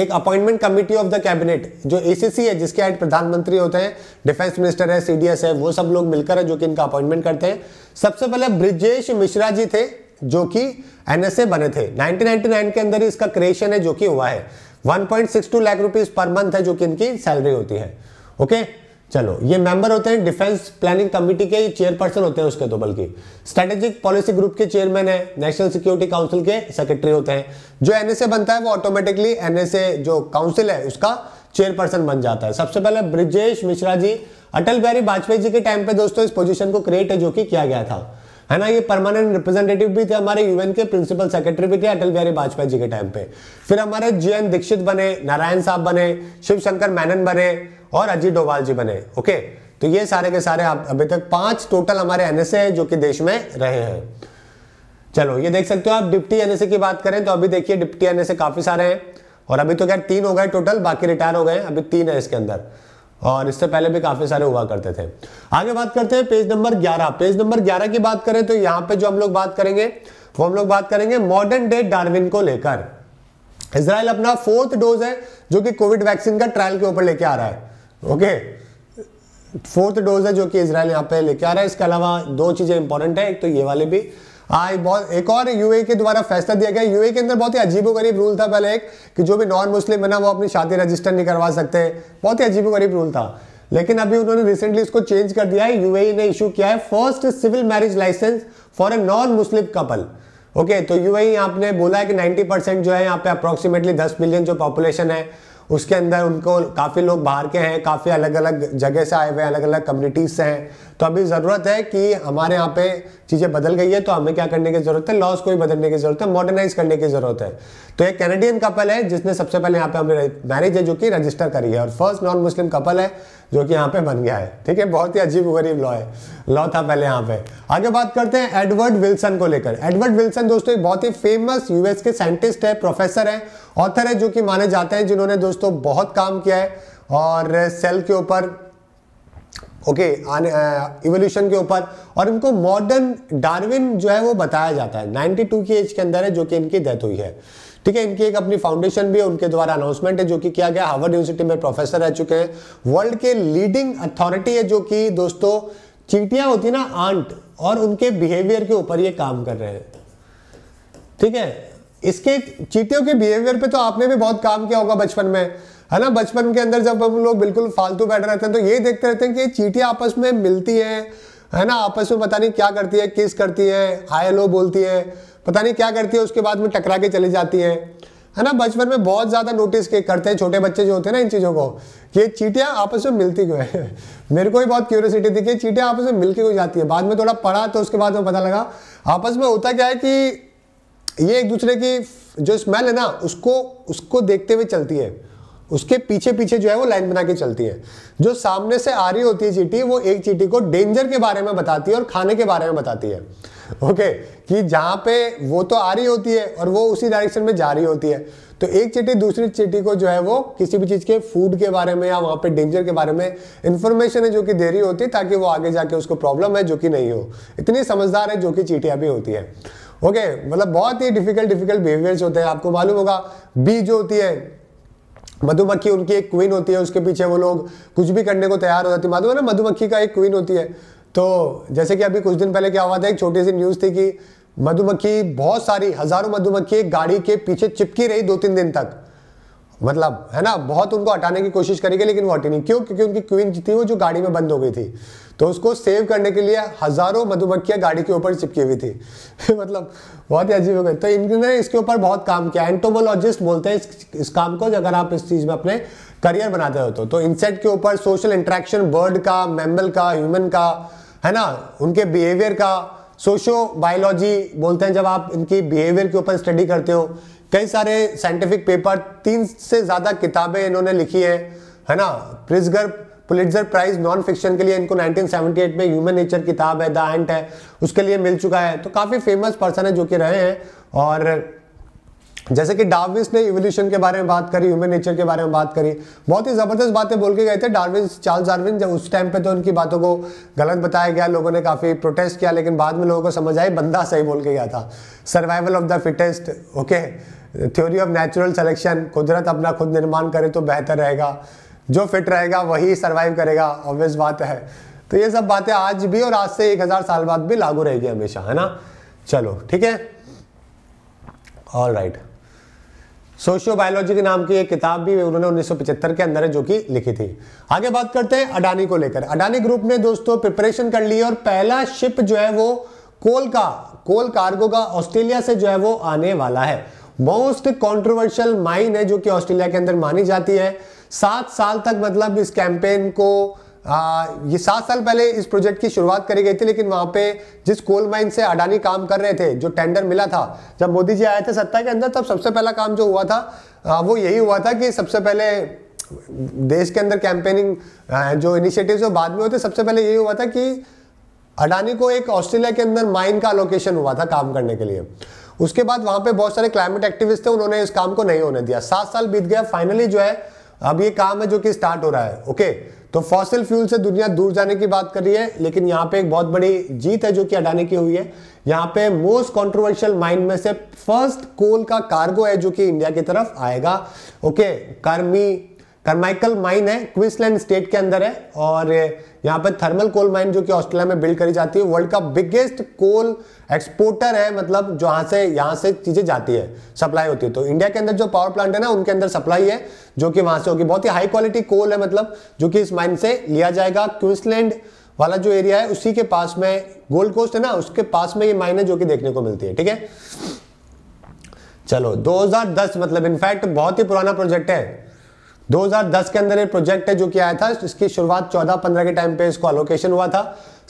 एक appointment committee of the cabinet जो एसीसी है जिसके हेड प्रधानमंत्री होते हैं डिफेंस मिनिस्टर है सीडीएस है वो सब लोग मिलकर है जो कि इनका अपॉइंटमेंट करते हैं सबसे पहले ब्रिजेश मिश्रा जी थे जो कि एनएसए बने थे 1999 के अंदर ही इसका क्रिएशन है जो कि हुआ है 1.62 लाख रुपीस पर मंथ है जो कि इनकी सैलरी होती है ओके चलो ये मेंबर होते हैं डिफेंस प्लानिंग कमिटी के चेयरपर्सन होते हैं उसके तो बल्कि स्ट्रेटेजिक पॉलिसी ग्रुप के चेयरमैन है नेशनल सिक्योरिटी काउंसिल के सेक्रेटरी होते हैं जो एनएसए बनता है वो ऑटोमेटिकली एनएसए जो काउंसिल है उसका चेयरपर्सन बन जाता है सबसे पहले ब्रिजेश मिश्रा जी अटल बिहारी वाजपेयी जी के टाइम पे दोस्तों इस पोजीशन को क्रिएट है जो कि किया गया था है ना ये परमानेंट रिप्रेजेंटेटिव भी थे हमारे यूएन के प्रिंसिपल सेक्रेटरी भी थे अटल बिहारी वाजपेयी जी के टाइम पे फिर हमारे जीएन दीक्षित बने नारायण साहब बने शिव शंकर मैनन बने और अजीत डोभाल जी बने ओके तो ये सारे के सारे आप अभी तक पांच टोटल हमारे एनएसए हैं जो कि देश में रहे हैं चलो ये देख सकते हो आप डिप्टी एनएसए की बात करें तो अभी देखिए डिप्टी एनएसए काफी सारे हैं और अभी तो क्या तीन हो गए टोटल बाकी रिटायर हो गए अभी तीन है इसके अंदर और इससे पहले भी काफी सारे हुआ करते थे आगे बात करते हैं पेज नंबर 11 पेज नंबर 11 की बात करें तो यहाँ पे जो हम लोग बात करेंगे वो हम लोग बात करेंगे मॉडर्न डे डार्विन को लेकर इसराइल अपना फोर्थ डोज है जो कि कोविड वैक्सीन का ट्रायल के ऊपर लेके आ रहा है ओके फोर्थ डोज है जो कि इसराइल यहाँ पे लेके आ रहा है इसके अलावा दो चीजें इंपॉर्टेंट है एक तो ये वाले भी आई हाँ, बहुत एक और यूए के द्वारा फैसला दिया गया यूए के अंदर बहुत ही अजीबो गरीब रूल था पहले एक कि जो भी नॉन मुस्लिम है ना वो अपनी शादी रजिस्टर नहीं करवा सकते बहुत ही अजीबो गरीब रूल था लेकिन अभी उन्होंने रिसेंटली इसको चेंज कर दिया है यूएई ने इशू किया है first civil marriage licence for a non Muslim couple okay तो यूएई आपने बोला है कि 90 परसेंट जो है यहाँ पे अप्रोक्सीमेटली 10 मिलियन जो पॉपुलेशन है उसके अंदर उनको काफ़ी लोग बाहर के हैं काफ़ी अलग अलग जगह से आए हुए अलग अलग कम्युनिटीज से हैं तो अभी ज़रूरत है कि हमारे यहाँ पे चीज़ें बदल गई है तो हमें क्या करने की ज़रूरत है लॉस को भी बदलने की ज़रूरत है मॉडर्नाइज करने की ज़रूरत है तो एक कैनेडियन कपल है जिसने सबसे पहले यहाँ पे हमने मैरिज है जो कि रजिस्टर करी है और फर्स्ट नॉन मुस्लिम कपल है जो कि यहाँ पे बन गया है ठीक है बहुत ही अजीब गरीब लॉ है लॉ था पहले यहाँ पे आगे बात करते हैं एडवर्ड विल्सन को लेकर एडवर्ड विल्सन दोस्तों एक बहुत ही फेमस यूएस के साइंटिस्ट है प्रोफेसर है ऑथर है जो कि माने जाते हैं जिन्होंने दोस्तों बहुत काम किया है और सेल के ऊपर ओके इवोल्यूशन के ऊपर और इनको मॉडर्न डार्विन जो है वो बताया जाता है 92 की एज के अंदर है जो कि इनकी डेथ हुई है ठीक है इनकी एक अपनी फाउंडेशन भी है उनके द्वारा अनाउंसमेंट है जो कि किया गया हार्वर्ड यूनिवर्सिटी में प्रोफेसर रह चुके हैं वर्ल्ड के लीडिंग अथॉरिटी है जो कि दोस्तों चीटियां होती ना आंट और उनके बिहेवियर के ऊपर ये काम कर रहे हैं ठीक है इसके चीटियों के बिहेवियर पे तो आपने भी बहुत काम किया होगा बचपन में है ना बचपन के अंदर जब हम लोग बिल्कुल फालतू बैठे रहते हैं तो ये देखते रहते हैं कि चीटियाँ आपस में मिलती हैं है ना आपस में पता नहीं क्या करती है किस करती है हाय लो बोलती है पता नहीं क्या करती है उसके बाद में टकरा के चली जाती है है ना बचपन में बहुत ज़्यादा नोटिस करते हैं छोटे बच्चे जो होते हैं ना इन चीज़ों को कि ये चीटियाँ आपस में मिलती क्यों है मेरे को भी बहुत क्यूरियोसिटी थी कि चीटियाँ आपस में मिल के क्यों जाती है बाद में थोड़ा पढ़ा तो उसके बाद में पता लगा आपस में होता क्या है कि ये एक दूसरे की जो स्मेल है ना उसको उसको देखते हुए चलती है उसके पीछे पीछे जो है वो लाइन बना के चलती है जो सामने से आ रही होती है चीटी वो एक चीटी को डेंजर के बारे में बताती है और खाने के बारे में बताती है ओके okay, कि जहां पे वो तो आ रही होती है और वो उसी डायरेक्शन में जा रही होती है तो एक चीटी दूसरी चीटी को जो है वो किसी भी चीज़ के फूड के बारे में या वहां पे डेंजर के बारे में इंफॉर्मेशन है जो कि दे रही होती है ताकि वो आगे जाके उसको प्रॉब्लम है जो कि नहीं हो इतनी समझदार है जो कि चीटियां भी होती है ओके okay, मतलब बहुत ही डिफिकल्ट डिफिकल्ट बिहेवियर्स होते हैं आपको मालूम होगा बी जो होती है मधुमक्खी उनकी एक क्वीन होती है उसके पीछे वो लोग कुछ भी करने को तैयार हो जाती है मालूम ना मधुमक्खी का एक क्वीन होती है तो जैसे कि अभी कुछ दिन पहले क्या हुआ था एक छोटी सी न्यूज़ थी कि मधुमक्खी बहुत सारी हज़ारों मधुमक्खी एक गाड़ी के पीछे चिपकी रही दो तीन दिन तक मतलब है ना बहुत उनको हटाने की कोशिश करी गई लेकिन वो हटी नहीं क्यों क्योंकि उनकी क्वीन थी वो जो गाड़ी में बंद हो गई थी तो उसको सेव करने के लिए हज़ारों मधुमक्खियां गाड़ी के ऊपर चिपकी हुई थी मतलब बहुत ही अजीब हो गई तो इन्होंने इसके ऊपर बहुत काम किया एंटोमोलॉजिस्ट बोलते हैं इस, इस काम को अगर आप इस चीज़ में अपने करियर बनाते हो तो, इंसेक्ट तो के ऊपर सोशल इंट्रैक्शन बर्ड का मैमल का ह्यूमन का है ना उनके बिहेवियर का सोशो बायोलॉजी बोलते हैं जब आप इनकी बिहेवियर के ऊपर स्टडी करते हो कई सारे साइंटिफिक पेपर तीन से ज़्यादा किताबें इन्होंने लिखी हैं है ना प्रिजगर पुलिटजर प्राइज नॉन फिक्शन के लिए इनको 1978 में ह्यूमन नेचर किताब है द एंट है उसके लिए मिल चुका है तो काफ़ी फेमस पर्सन है जो कि रहे हैं और जैसे कि डार्विस ने इवोल्यूशन के बारे में बात करी ह्यूमन नेचर के बारे में बात करी बहुत ही ज़बरदस्त बातें बोल के गए थे डार्विस चार्ल्स डार्विन जब उस टाइम पे तो उनकी बातों को गलत बताया गया लोगों ने काफ़ी प्रोटेस्ट किया लेकिन बाद में लोगों को समझ आई बंदा सही बोल के गया था survival of the fittest okay theory of natural selection कुदरत अपना खुद निर्माण करे तो बेहतर रहेगा जो फिट रहेगा वही सर्वाइव करेगा ऑब्वियस बात है तो ये सब बातें आज भी और आज से एक हज़ार साल बाद भी लागू रहेगी हमेशा है ना चलो ठीक है all right right. Sociobiology के नाम की एक किताब भी उन्होंने 1975 के अंदर है जो कि लिखी थी आगे बात करते हैं अडानी को लेकर अडानी ग्रुप ने दोस्तों प्रिपरेशन कर ली और पहला शिप जो है वो कोल का कोल कार्गो का ऑस्ट्रेलिया से जो है वो आने वाला है मोस्ट कॉन्ट्रोवर्शियल माइन है जो कि ऑस्ट्रेलिया के अंदर मानी जाती है सात साल तक मतलब इस कैंपेन को आ, ये सात साल पहले इस प्रोजेक्ट की शुरुआत करी गई थी लेकिन वहां पे जिस कोल माइन से अडानी काम कर रहे थे जो टेंडर मिला था जब मोदी जी आए थे सत्ता के अंदर तब सबसे पहला काम जो हुआ था आ, वो यही हुआ था कि सबसे पहले देश के अंदर कैंपेनिंग जो इनिशिएटिव्स वो बाद में होते सबसे पहले यही हुआ था कि अडानी को एक ऑस्ट्रेलिया के अंदर माइन का अलोकेशन हुआ था काम करने के लिए उसके बाद वहाँ पे बहुत सारे क्लाइमेट एक्टिविस्ट थे उन्होंने इस काम को नहीं होने दिया सात साल बीत गया फाइनली जो है अब ये काम है जो कि स्टार्ट हो रहा है ओके तो फॉसिल फ्यूल से दुनिया दूर जाने की बात कर रही है लेकिन यहाँ पे एक बहुत बड़ी जीत है जो कि अडानी की हुई है यहाँ पे मोस्ट कंट्रोवर्शियल माइन में से फर्स्ट कोल का कार्गो है जो कि इंडिया की तरफ आएगा ओके कर्मी कर्माइकल माइन है क्विंसलैंड स्टेट के अंदर है और यहां पर थर्मल कोल माइन जो कि ऑस्ट्रेलिया में बिल्ड करी जाती है वर्ल्ड का बिगेस्ट कोल एक्सपोर्टर है मतलब जहाँ से यहां से चीज़ें जाती है सप्लाई होती है तो इंडिया के अंदर जो पावर प्लांट है ना उनके अंदर सप्लाई है जो कि वहां से होगी बहुत ही हाई क्वालिटी कोल है मतलब जो कि इस माइन से लिया जाएगा क्विंसलैंड वाला जो एरिया है उसी के पास में गोल्ड कोस्ट है ना उसके पास में ये माइन है जो कि देखने को मिलती है ठीक है चलो 2010 मतलब इनफैक्ट बहुत ही पुराना प्रोजेक्ट है 2010 के अंदर ये प्रोजेक्ट है जो कि आया था इसकी शुरुआत 14-15 के टाइम पे इसको अलोकेशन हुआ था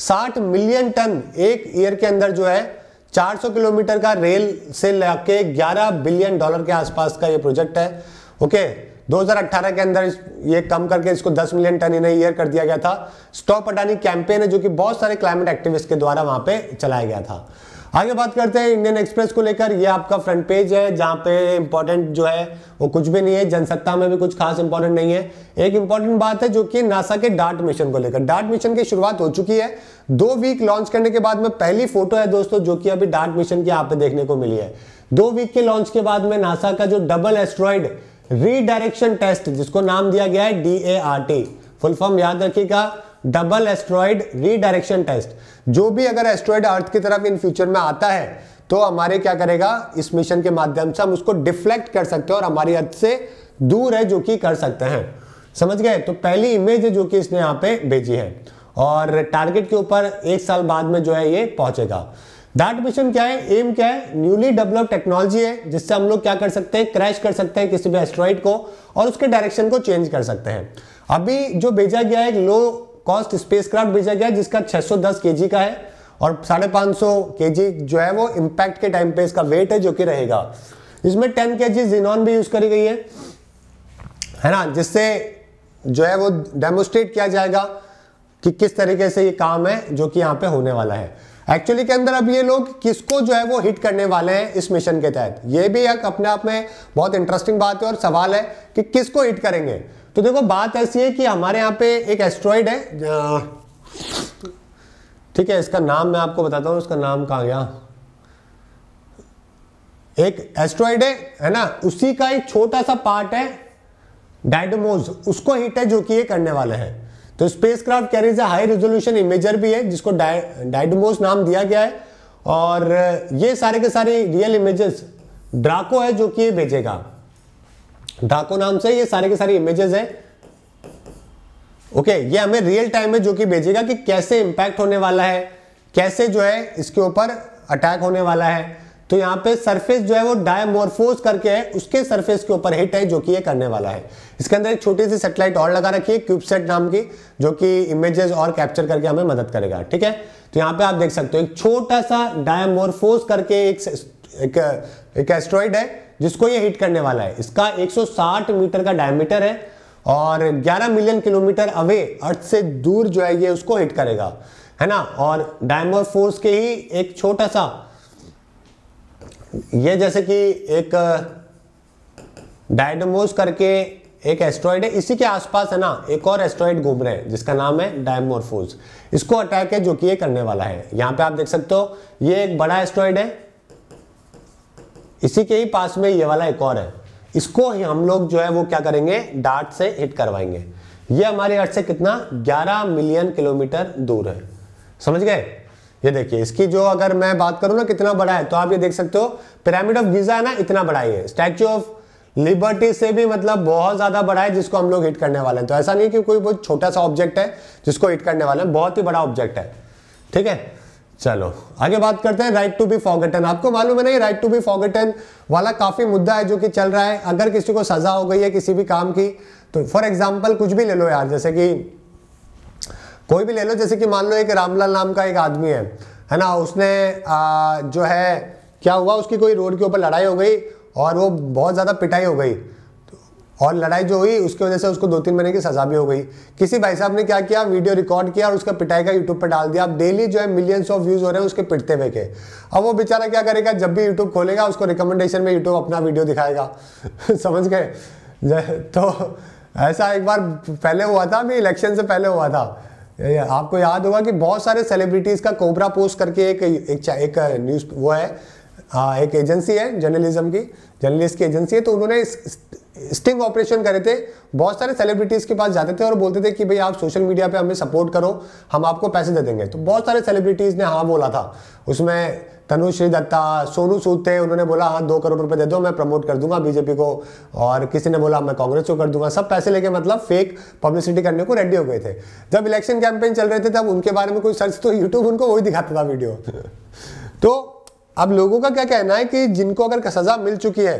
60 मिलियन टन एक ईयर के अंदर जो है 400 किलोमीटर का रेल से लगे 11 बिलियन डॉलर के आसपास का ये प्रोजेक्ट है ओके 2018 के अंदर ये कम करके इसको 10 मिलियन टन इन ईयर कर दिया गया था स्टॉप अडानी कैंपेन है जो कि बहुत सारे क्लाइमेट एक्टिविस्ट के द्वारा वहां पे चलाया गया था आगे बात करते हैं इंडियन एक्सप्रेस को लेकर ये आपका फ्रंट पेज है जहाँ पे इंपॉर्टेंट जो है वो कुछ भी नहीं है जनसत्ता में भी कुछ खास इंपॉर्टेंट नहीं है एक इंपॉर्टेंट बात है जो कि नासा के डार्ट मिशन को लेकर डार्ट मिशन की शुरुआत हो चुकी है दो वीक लॉन्च करने के बाद में पहली फोटो है दोस्तों जो कि अभी डार्ट मिशन की आप देखने को मिली है दो वीक के लॉन्च के बाद में नासा का जो डबल एस्ट्रॉइड रीडायरेक्शन टेस्ट जिसको नाम दिया गया है डी फुल फॉर्म याद रखिएगा डबल एस्ट्रॉइड रीडायरेक्शन टेस्ट जो भी अगर एस्ट्रॉइड अर्थ की तरफ इन फ्यूचर में आता है तो हमारे क्या करेगा इस मिशन के माध्यम से हम उसको डिफ्लेक्ट कर सकते हैं और हमारी अर्थ से दूर है जो कि कर सकते हैं समझ गए तो पहली इमेज है जो कि इसने यहाँ पे भेजी है और टारगेट के ऊपर एक साल बाद में जो है ये पहुंचेगा दैट मिशन क्या है एम क्या है न्यूली डेवलप टेक्नोलॉजी है जिससे हम लोग क्या कर सकते हैं क्रैश कर सकते हैं किसी भी एस्ट्रॉइड को और उसके डायरेक्शन को चेंज कर सकते हैं अभी जो भेजा गया है लो कॉस्ट स्पेसक्राफ्ट भेजा गया जिसका 610 केजी का है और साढ़े पांच सौ जो है वो इम्पैक्ट के टाइम पे इसका वेट है जो कि रहेगा इसमें टेन के जी जिनॉन भी यूज़ करी गई है है ना जिससे जो है वो डेमोस्ट्रेट किया जाएगा कि किस तरीके से ये काम है जो कि यहाँ पे होने वाला है एक्चुअली के अंदर अब ये लोग किसको जो है वो हिट करने वाले हैं इस मिशन के तहत ये भी एक अपने आप में बहुत इंटरेस्टिंग बात है और सवाल है कि किसको हिट करेंगे तो देखो बात ऐसी है कि हमारे यहाँ पे एक एस्ट्रॉइड है ठीक है इसका नाम मैं आपको बताता हूँ उसका नाम कहाँ गया एक एस्ट्रॉइड है है ना उसी का एक छोटा सा पार्ट है डायडमोज उसको हिट है जो कि ये करने वाला है तो spacecraft carries high resolution imager भी है जिसको डायडमोज नाम दिया गया है और ये सारे के सारे रियल इमेजेस ड्राको है जो कि ये भेजेगा धाको नाम से ये सारे के सारे इमेजेस हैं ओके ये हमें रियल टाइम में जो कि भेजेगा कि कैसे इंपैक्ट होने वाला है कैसे जो है इसके ऊपर अटैक होने वाला है तो यहाँ पे सरफेस जो है वो डायमोरफोज करके है उसके सरफेस के ऊपर हिट है जो कि ये करने वाला है इसके अंदर एक छोटी सी सेटेलाइट और लगा रखी है क्यूबसेट नाम की जो कि इमेजेस और कैप्चर करके हमें मदद करेगा ठीक है तो यहाँ पे आप देख सकते हो एक छोटा सा डायमोरफोज करके एक एक, एक, एक एस्ट्रॉइड है जिसको ये हिट करने वाला है इसका 160 मीटर का डायमीटर है और 11 मिलियन किलोमीटर अवे अर्थ से दूर जो है ये उसको हिट करेगा है ना और डायमर फोर्स के ही एक छोटा सा ये जैसे कि एक डायडमोस uh, करके एक एस्ट्रॉयड है इसी के आसपास है ना एक और एस्ट्रॉयड घूम रहे हैं जिसका नाम है डायमोरफोज इसको अटैक है जो कि ये करने वाला है यहां पे आप देख सकते हो ये एक बड़ा एस्ट्रॉयड है इसी के ही पास में ये वाला एक और है इसको ही हम लोग जो है वो क्या करेंगे डार्ट से हिट करवाएंगे ये हमारे अर्थ से कितना 11 मिलियन किलोमीटर दूर है समझ गए ये देखिए इसकी जो अगर मैं बात करूं ना कितना बड़ा है तो आप ये देख सकते हो पिरामिड ऑफ गीजा है ना इतना बड़ा ही है स्टैच्यू ऑफ लिबर्टी से भी मतलब बहुत ज्यादा बड़ा है जिसको हम लोग हिट करने वाले हैं तो ऐसा नहीं कि कोई बहुत छोटा सा ऑब्जेक्ट है जिसको हिट करने वाले हैं बहुत ही बड़ा ऑब्जेक्ट है ठीक है चलो आगे बात करते हैं राइट टू बी फॉगटन आपको मालूम है नहीं राइट टू बी फॉगटन वाला काफी मुद्दा है जो कि चल रहा है अगर किसी को सजा हो गई है किसी भी काम की तो फॉर एग्जाम्पल कुछ भी ले लो यार जैसे कि कोई भी ले लो जैसे कि मान लो एक रामलाल नाम का एक आदमी है है ना उसने आ, जो है क्या हुआ उसकी कोई रोड के ऊपर लड़ाई हो गई और वो बहुत ज़्यादा पिटाई हो गई और लड़ाई जो हुई उसकी वजह से उसको दो तीन महीने की सजा भी हो गई किसी भाई साहब ने क्या किया वीडियो रिकॉर्ड किया और उसका पिटाई का यूट्यूब पर डाल दिया अब डेली जो है मिलियंस ऑफ व्यूज हो रहे हैं उसके पिटते हुए के अब वो बेचारा क्या करेगा जब भी यूट्यूब खोलेगा उसको रिकमेंडेशन में यूट्यूब अपना वीडियो दिखाएगा समझ गए तो ऐसा एक बार पहले हुआ था अभी इलेक्शन से पहले हुआ था आपको याद होगा कि बहुत सारे सेलिब्रिटीज़ का कोबरा पोस्ट करके एक एक, एक न्यूज़ वो है आ, हाँ, एक एजेंसी है जर्नलिज्म की जर्नलिस्ट की एजेंसी है तो उन्होंने स्टिंग ऑपरेशन करे थे बहुत सारे सेलिब्रिटीज के पास जाते थे और बोलते थे कि भाई आप सोशल मीडिया पे हमें सपोर्ट करो हम आपको पैसे दे देंगे तो बहुत सारे सेलिब्रिटीज ने हाँ बोला था उसमें तनुश्री दत्ता सोनू सूद थे उन्होंने बोला हाँ दो करोड़ रुपए दे दो मैं प्रमोट कर दूंगा बीजेपी को और किसी ने बोला मैं कांग्रेस को कर दूंगा सब पैसे लेके मतलब फेक पब्लिसिटी करने को रेडी हो गए थे जब इलेक्शन कैंपेन चल रहे थे तब उनके बारे में कोई सर्च तो यूट्यूब उनको वही दिखाता था वीडियो तो अब लोगों का क्या कहना है कि जिनको अगर सज़ा मिल चुकी है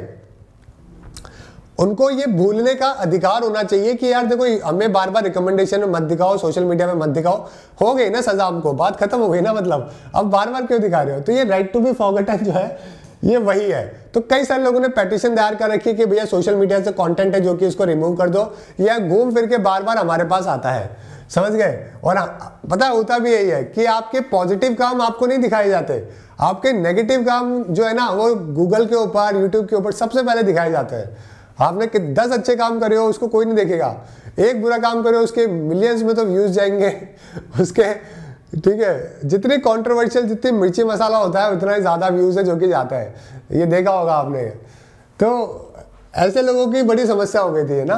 उनको ये भूलने का अधिकार होना चाहिए कि यार देखो हमें बार बार रिकमेंडेशन में मत दिखाओ सोशल मीडिया में मत दिखाओ हो गई ना सजा हमको बात खत्म हो गई ना मतलब अब बार बार क्यों दिखा रहे हो तो ये राइट टू बी फॉगटन जो है ये वही है तो कई सारे लोगों ने पेटिशन दायर कर रखी है कि भैया सोशल मीडिया से कंटेंट है जो कि उसको रिमूव कर दो या घूम फिर के बार बार हमारे पास आता है समझ गए और हाँ, पता होता भी यही है कि आपके पॉजिटिव काम आपको नहीं दिखाए जाते आपके नेगेटिव काम जो है ना वो गूगल के ऊपर यूट्यूब के ऊपर सबसे पहले दिखाए जाते हैं आपने कि दस अच्छे काम करे हो उसको कोई नहीं देखेगा एक बुरा काम करे हो उसके मिलियंस में तो व्यूज जाएंगे उसके ठीक है जितने कॉन्ट्रोवर्शियल जितने मिर्ची मसाला होता है उतना ही ज़्यादा व्यूज़ है जो कि जाता है ये देखा होगा आपने तो ऐसे लोगों की बड़ी समस्या हो गई थी है ना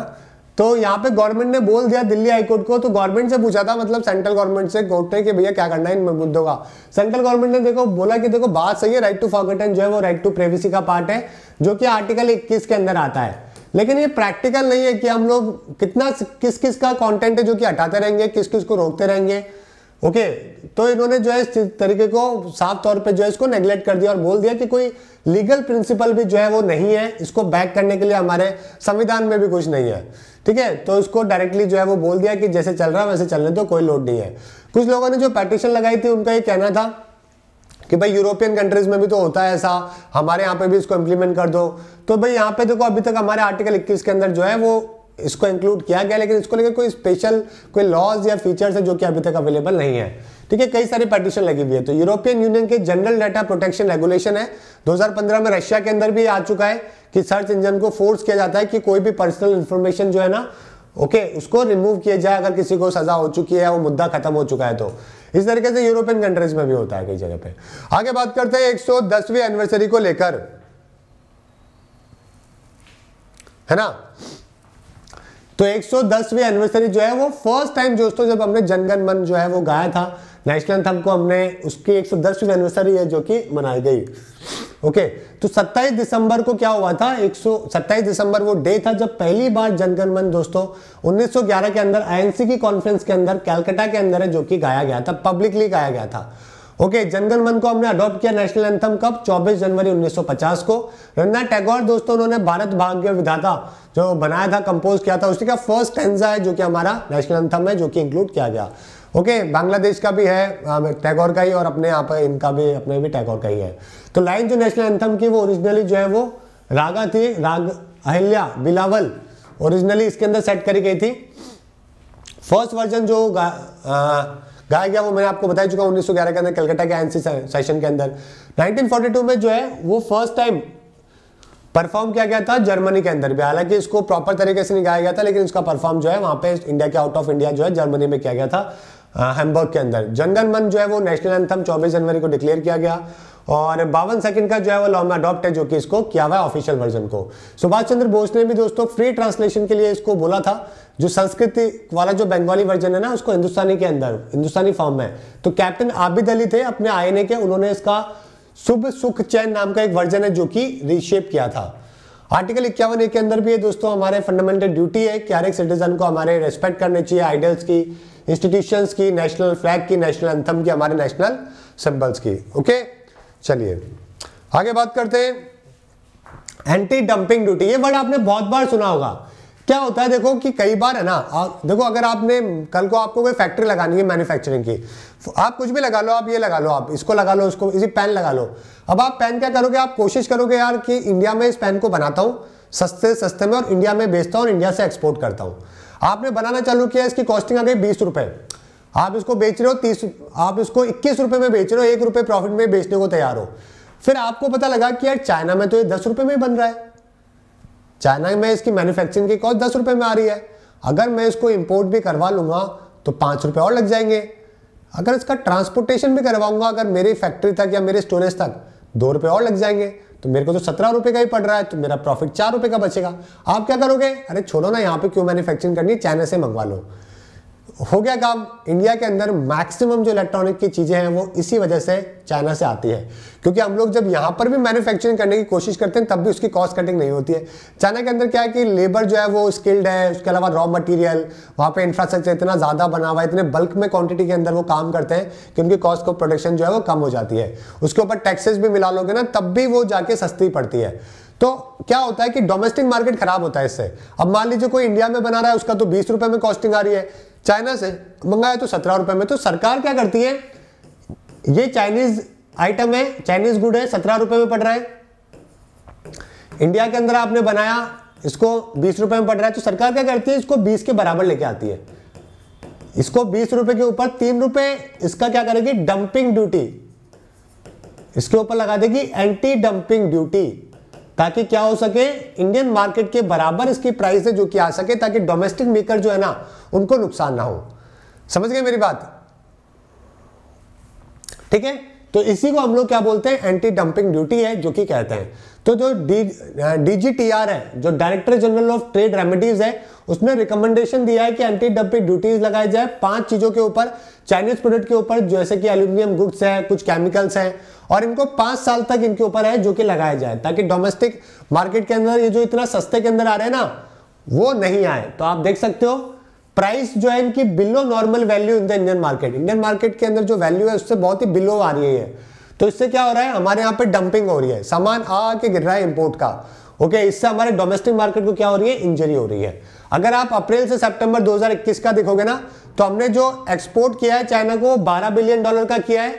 तो यहाँ पे गवर्नमेंट ने बोल दिया दिल्ली हाईकोर्ट को तो गवर्नमेंट से पूछा था मतलब सेंट्रल गवर्नमेंट से कोर्ट ने कि भैया क्या करना है इन मुद्दों का सेंट्रल गवर्नमेंट ने देखो बोला कि देखो बात सही है राइट टू फॉरगटन जो है वो राइट टू प्रेवेसी का पार्ट है जो कि आर्टिकल 21 के अंदर आता है लेकिन ये प्रैक्टिकल नहीं है कि हम लोग कितना किस किस का कंटेंट है जो कि हटाते रहेंगे किस किस को रोकते रहेंगे ओके तो इन्होंने जो है इस तरीके को साफ तौर पे जो है इसको नेग्लेक्ट कर दिया और बोल दिया कि कोई लीगल प्रिंसिपल भी जो है वो नहीं है इसको बैक करने के लिए हमारे संविधान में भी कुछ नहीं है ठीक है तो इसको डायरेक्टली जो है वो बोल दिया कि जैसे चल रहा है वैसे चलने तो कोई लोड नहीं है कुछ लोगों ने जो पैटिशन लगाई थी उनका ये कहना था कि भाई यूरोपियन कंट्रीज में भी तो होता है ऐसा हमारे यहाँ पे भी इसको इम्प्लीमेंट कर दो तो भाई यहाँ पे देखो अभी तक हमारे आर्टिकल 21 के अंदर जो है वो इसको इंक्लूड किया गया लेकिन इसको लेकर कोई स्पेशल कोई लॉज या फीचर्स है जो कि अभी तक अवेलेबल नहीं है ठीक है कई सारी पेटिशन लगी हुई है तो यूरोपियन यूनियन के जनरल डाटा प्रोटेक्शन रेगुलेशन है 2015 में रशिया के अंदर भी आ चुका है कि सर्च इंजन को फोर्स किया जाता है कि कोई भी पर्सनल इन्फॉर्मेशन जो है ना ओके उसको रिमूव किया जाए अगर किसी को सजा हो चुकी है वो मुद्दा खत्म हो चुका है तो इस तरीके से यूरोपियन कंट्रीज में भी होता है कई जगह पे आगे बात करते हैं 110वीं एनिवर्सरी को लेकर है ना तो 110वीं एनिवर्सरी जो है वो फर्स्ट टाइम दोस्तों जब हमने जनगण मन जो है वो गाया था नेशनल एंथम को हमने उसकी एक सौ दसवीं एनिवर्सरी है जो कि मनाई गई ओके तो 27 दिसंबर को क्या हुआ था एक सौ दिसंबर वो डे था जब पहली बार जनगणमन दोस्तों 1911 के अंदर आई की कॉन्फ्रेंस के अंदर कैलकाटा के अंदर है जो कि गाया गया था पब्लिकली गाया गया था ओके okay, जनगण मन को हमने अडॉप्ट किया नेशनल एंथम कब 24 जनवरी 1950 को रविंद्रनाथ टैगोर दोस्तों उन्होंने भारत भाग्य विधाता जो बनाया था कंपोज किया था उसी का फर्स्ट टेंजा है जो कि हमारा नेशनल एंथम है जो कि इंक्लूड किया गया ओके okay, बांग्लादेश का भी है टैगोर हाँ, का ही और अपने यहाँ पर इनका भी अपने भी टैगोर का ही है तो लाइन जो नेशनल एंथम की वो ओरिजिनली जो है वो रागा थी राग अहिल्या बिलावल ओरिजिनली इसके अंदर सेट करी गई थी फर्स्ट वर्जन जो गा, आ, गाया गया वो मैंने आपको बता चुका उन्नीस सौ के अंदर कलकत्ता के एनसी सेशन के अंदर 1942 में जो है वो फर्स्ट टाइम परफॉर्म किया गया था जर्मनी के अंदर भी हालांकि इसको प्रॉपर तरीके से नहीं गाया गया था लेकिन इसका परफॉर्म जो है वहां पे इंडिया के आउट ऑफ इंडिया जो है जर्मनी में किया गया था हेमबर्ग के अंदर जनगण मन जो है वो नेशनल एंथम 24 जनवरी को डिक्लेयर किया गया और बावन सेकंड का जो है वो में अडॉप्ट है जो कि इसको किया हुआ है ऑफिशियल वर्जन को सुभाष चंद्र बोस ने भी दोस्तों फ्री ट्रांसलेशन के लिए इसको बोला था जो संस्कृत वाला जो बंगाली वर्जन है ना उसको हिंदुस्तानी के अंदर हिंदुस्तानी फॉर्म में तो कैप्टन आबिद अली थे अपने आईएनए के उन्होंने इसका शुभ सुख चैन नाम का एक वर्जन है जो कि रिशेप किया था आर्टिकल इक्यावन के अंदर भी है दोस्तों हमारे फंडामेंटल ड्यूटी है कि हर एक सिटीजन को हमारे रेस्पेक्ट करने चाहिए आइडल्स की इंस्टीट्यूशन की नेशनल फ्लैग की नेशनल एंथम की हमारे नेशनल सिंबल्स की ओके चलिए आगे बात करते हैं एंटी डंपिंग ड्यूटी ये वर्ड आपने बहुत बार सुना होगा क्या होता है देखो कि कई बार है ना आ, देखो अगर आपने कल को आपको कोई फैक्ट्री लगानी है मैन्युफैक्चरिंग की तो आप कुछ भी लगा लो आप ये लगा लो आप इसको लगा लो उसको इसी पेन लगा लो अब आप पेन क्या करोगे आप कोशिश करोगे यार कि इंडिया में इस पेन को बनाता हूँ सस्ते सस्ते में और इंडिया में बेचता हूँ और इंडिया से एक्सपोर्ट करता हूँ आपने बनाना चालू किया इसकी कॉस्टिंग आ गई बीस रुपये आप इसको बेच रहे हो तीस आप इसको इक्कीस रुपये में बेच रहे हो एक रुपये प्रॉफिट में बेचने को तैयार हो फिर आपको पता लगा कि यार चाइना में तो ये दस रुपये में बन रहा है चाइना में इसकी मैन्युफैक्चरिंग की कॉस्ट दस रुपये में आ रही है अगर मैं इसको इम्पोर्ट भी करवा लूँगा तो पाँच रुपये और लग जाएंगे अगर इसका ट्रांसपोर्टेशन भी करवाऊंगा अगर मेरी फैक्ट्री तक या मेरे स्टोरेज तक दो रुपये और लग जाएंगे तो मेरे को तो सत्रह रुपये का ही पड़ रहा है तो मेरा प्रॉफिट चार रुपये का बचेगा आप क्या करोगे अरे छोड़ो ना यहाँ पे क्यों मैन्युफैक्चरिंग करनी है चाइना से मंगवा लो हो गया काम इंडिया के अंदर मैक्सिमम जो इलेक्ट्रॉनिक की चीज़ें हैं वो इसी वजह से चाइना से आती है क्योंकि हम लोग जब यहां पर भी मैन्युफैक्चरिंग करने की कोशिश करते हैं तब भी उसकी कॉस्ट कटिंग नहीं होती है चाइना के अंदर क्या है कि लेबर जो है वो स्किल्ड है उसके अलावा रॉ मटेरियल वहां पे इंफ्रास्ट्रक्चर इतना ज़्यादा बना हुआ है इतने बल्क में क्वांटिटी के अंदर वो काम करते हैं कि उनकी कॉस्ट को प्रोडक्शन जो है वो कम हो जाती है उसके ऊपर टैक्सेस भी मिला लोगे ना तब भी वो जाके सस्ती पड़ती है तो क्या होता है कि डोमेस्टिक मार्केट खराब होता है इससे अब मान लीजिए कोई इंडिया में बना रहा है उसका तो बीस रुपए में कॉस्टिंग आ रही है चाइना से मंगाया तो सत्रह रुपए में तो सरकार क्या करती है ये चाइनीज आइटम है चाइनीज गुड है सत्रह रुपए में पड़ रहा है इंडिया के अंदर आपने बनाया इसको बीस रुपए में पड़ रहा है तो सरकार क्या करती है इसको बीस के बराबर लेके आती है इसको बीस रुपए के ऊपर तीन रुपए इसका क्या करेगी डंपिंग ड्यूटी इसके ऊपर लगा देगी एंटी डंपिंग ड्यूटी ताकि क्या हो सके इंडियन मार्केट के बराबर इसकी प्राइस है जो कि आ सके ताकि डोमेस्टिक मेकर जो है ना उनको नुकसान ना हो समझ गए मेरी बात ठीक है तो इसी को हम लोग क्या बोलते हैं एंटी डंपिंग ड्यूटी है जो कि कहते हैं तो जो डी डीजीटीआर है जो director general of trade remedies है उसने रिकमेंडेशन दिया है कि एंटी डंपिंग ड्यूटीज लगाई जाए पांच चीजों के ऊपर चाइनीज प्रोडक्ट के ऊपर जैसे कि एल्यूमिनियम गुड्स है कुछ केमिकल्स हैं और इनको पांच साल तक इनके ऊपर है जो कि लगाया जाए ताकि डोमेस्टिक मार्केट के अंदर ये जो इतना सस्ते के अंदर आ रहे हैं ना वो नहीं आए तो आप देख सकते हो प्राइस जो है इनकी below normal value in the Indian market Indian market के अंदर जो वैल्यू है उससे बहुत ही बिलो आ रही है तो इससे क्या हो रहा है हमारे यहाँ पे डंपिंग हो रही है सामान आके गिर रहा है इम्पोर्ट का ओके इससे हमारे डोमेस्टिक मार्केट को क्या हो रही है इंजरी हो रही है अगर आप अप्रैल से सितंबर 2021 का देखोगे ना तो हमने जो एक्सपोर्ट किया है चाइना को 12 बिलियन डॉलर का किया है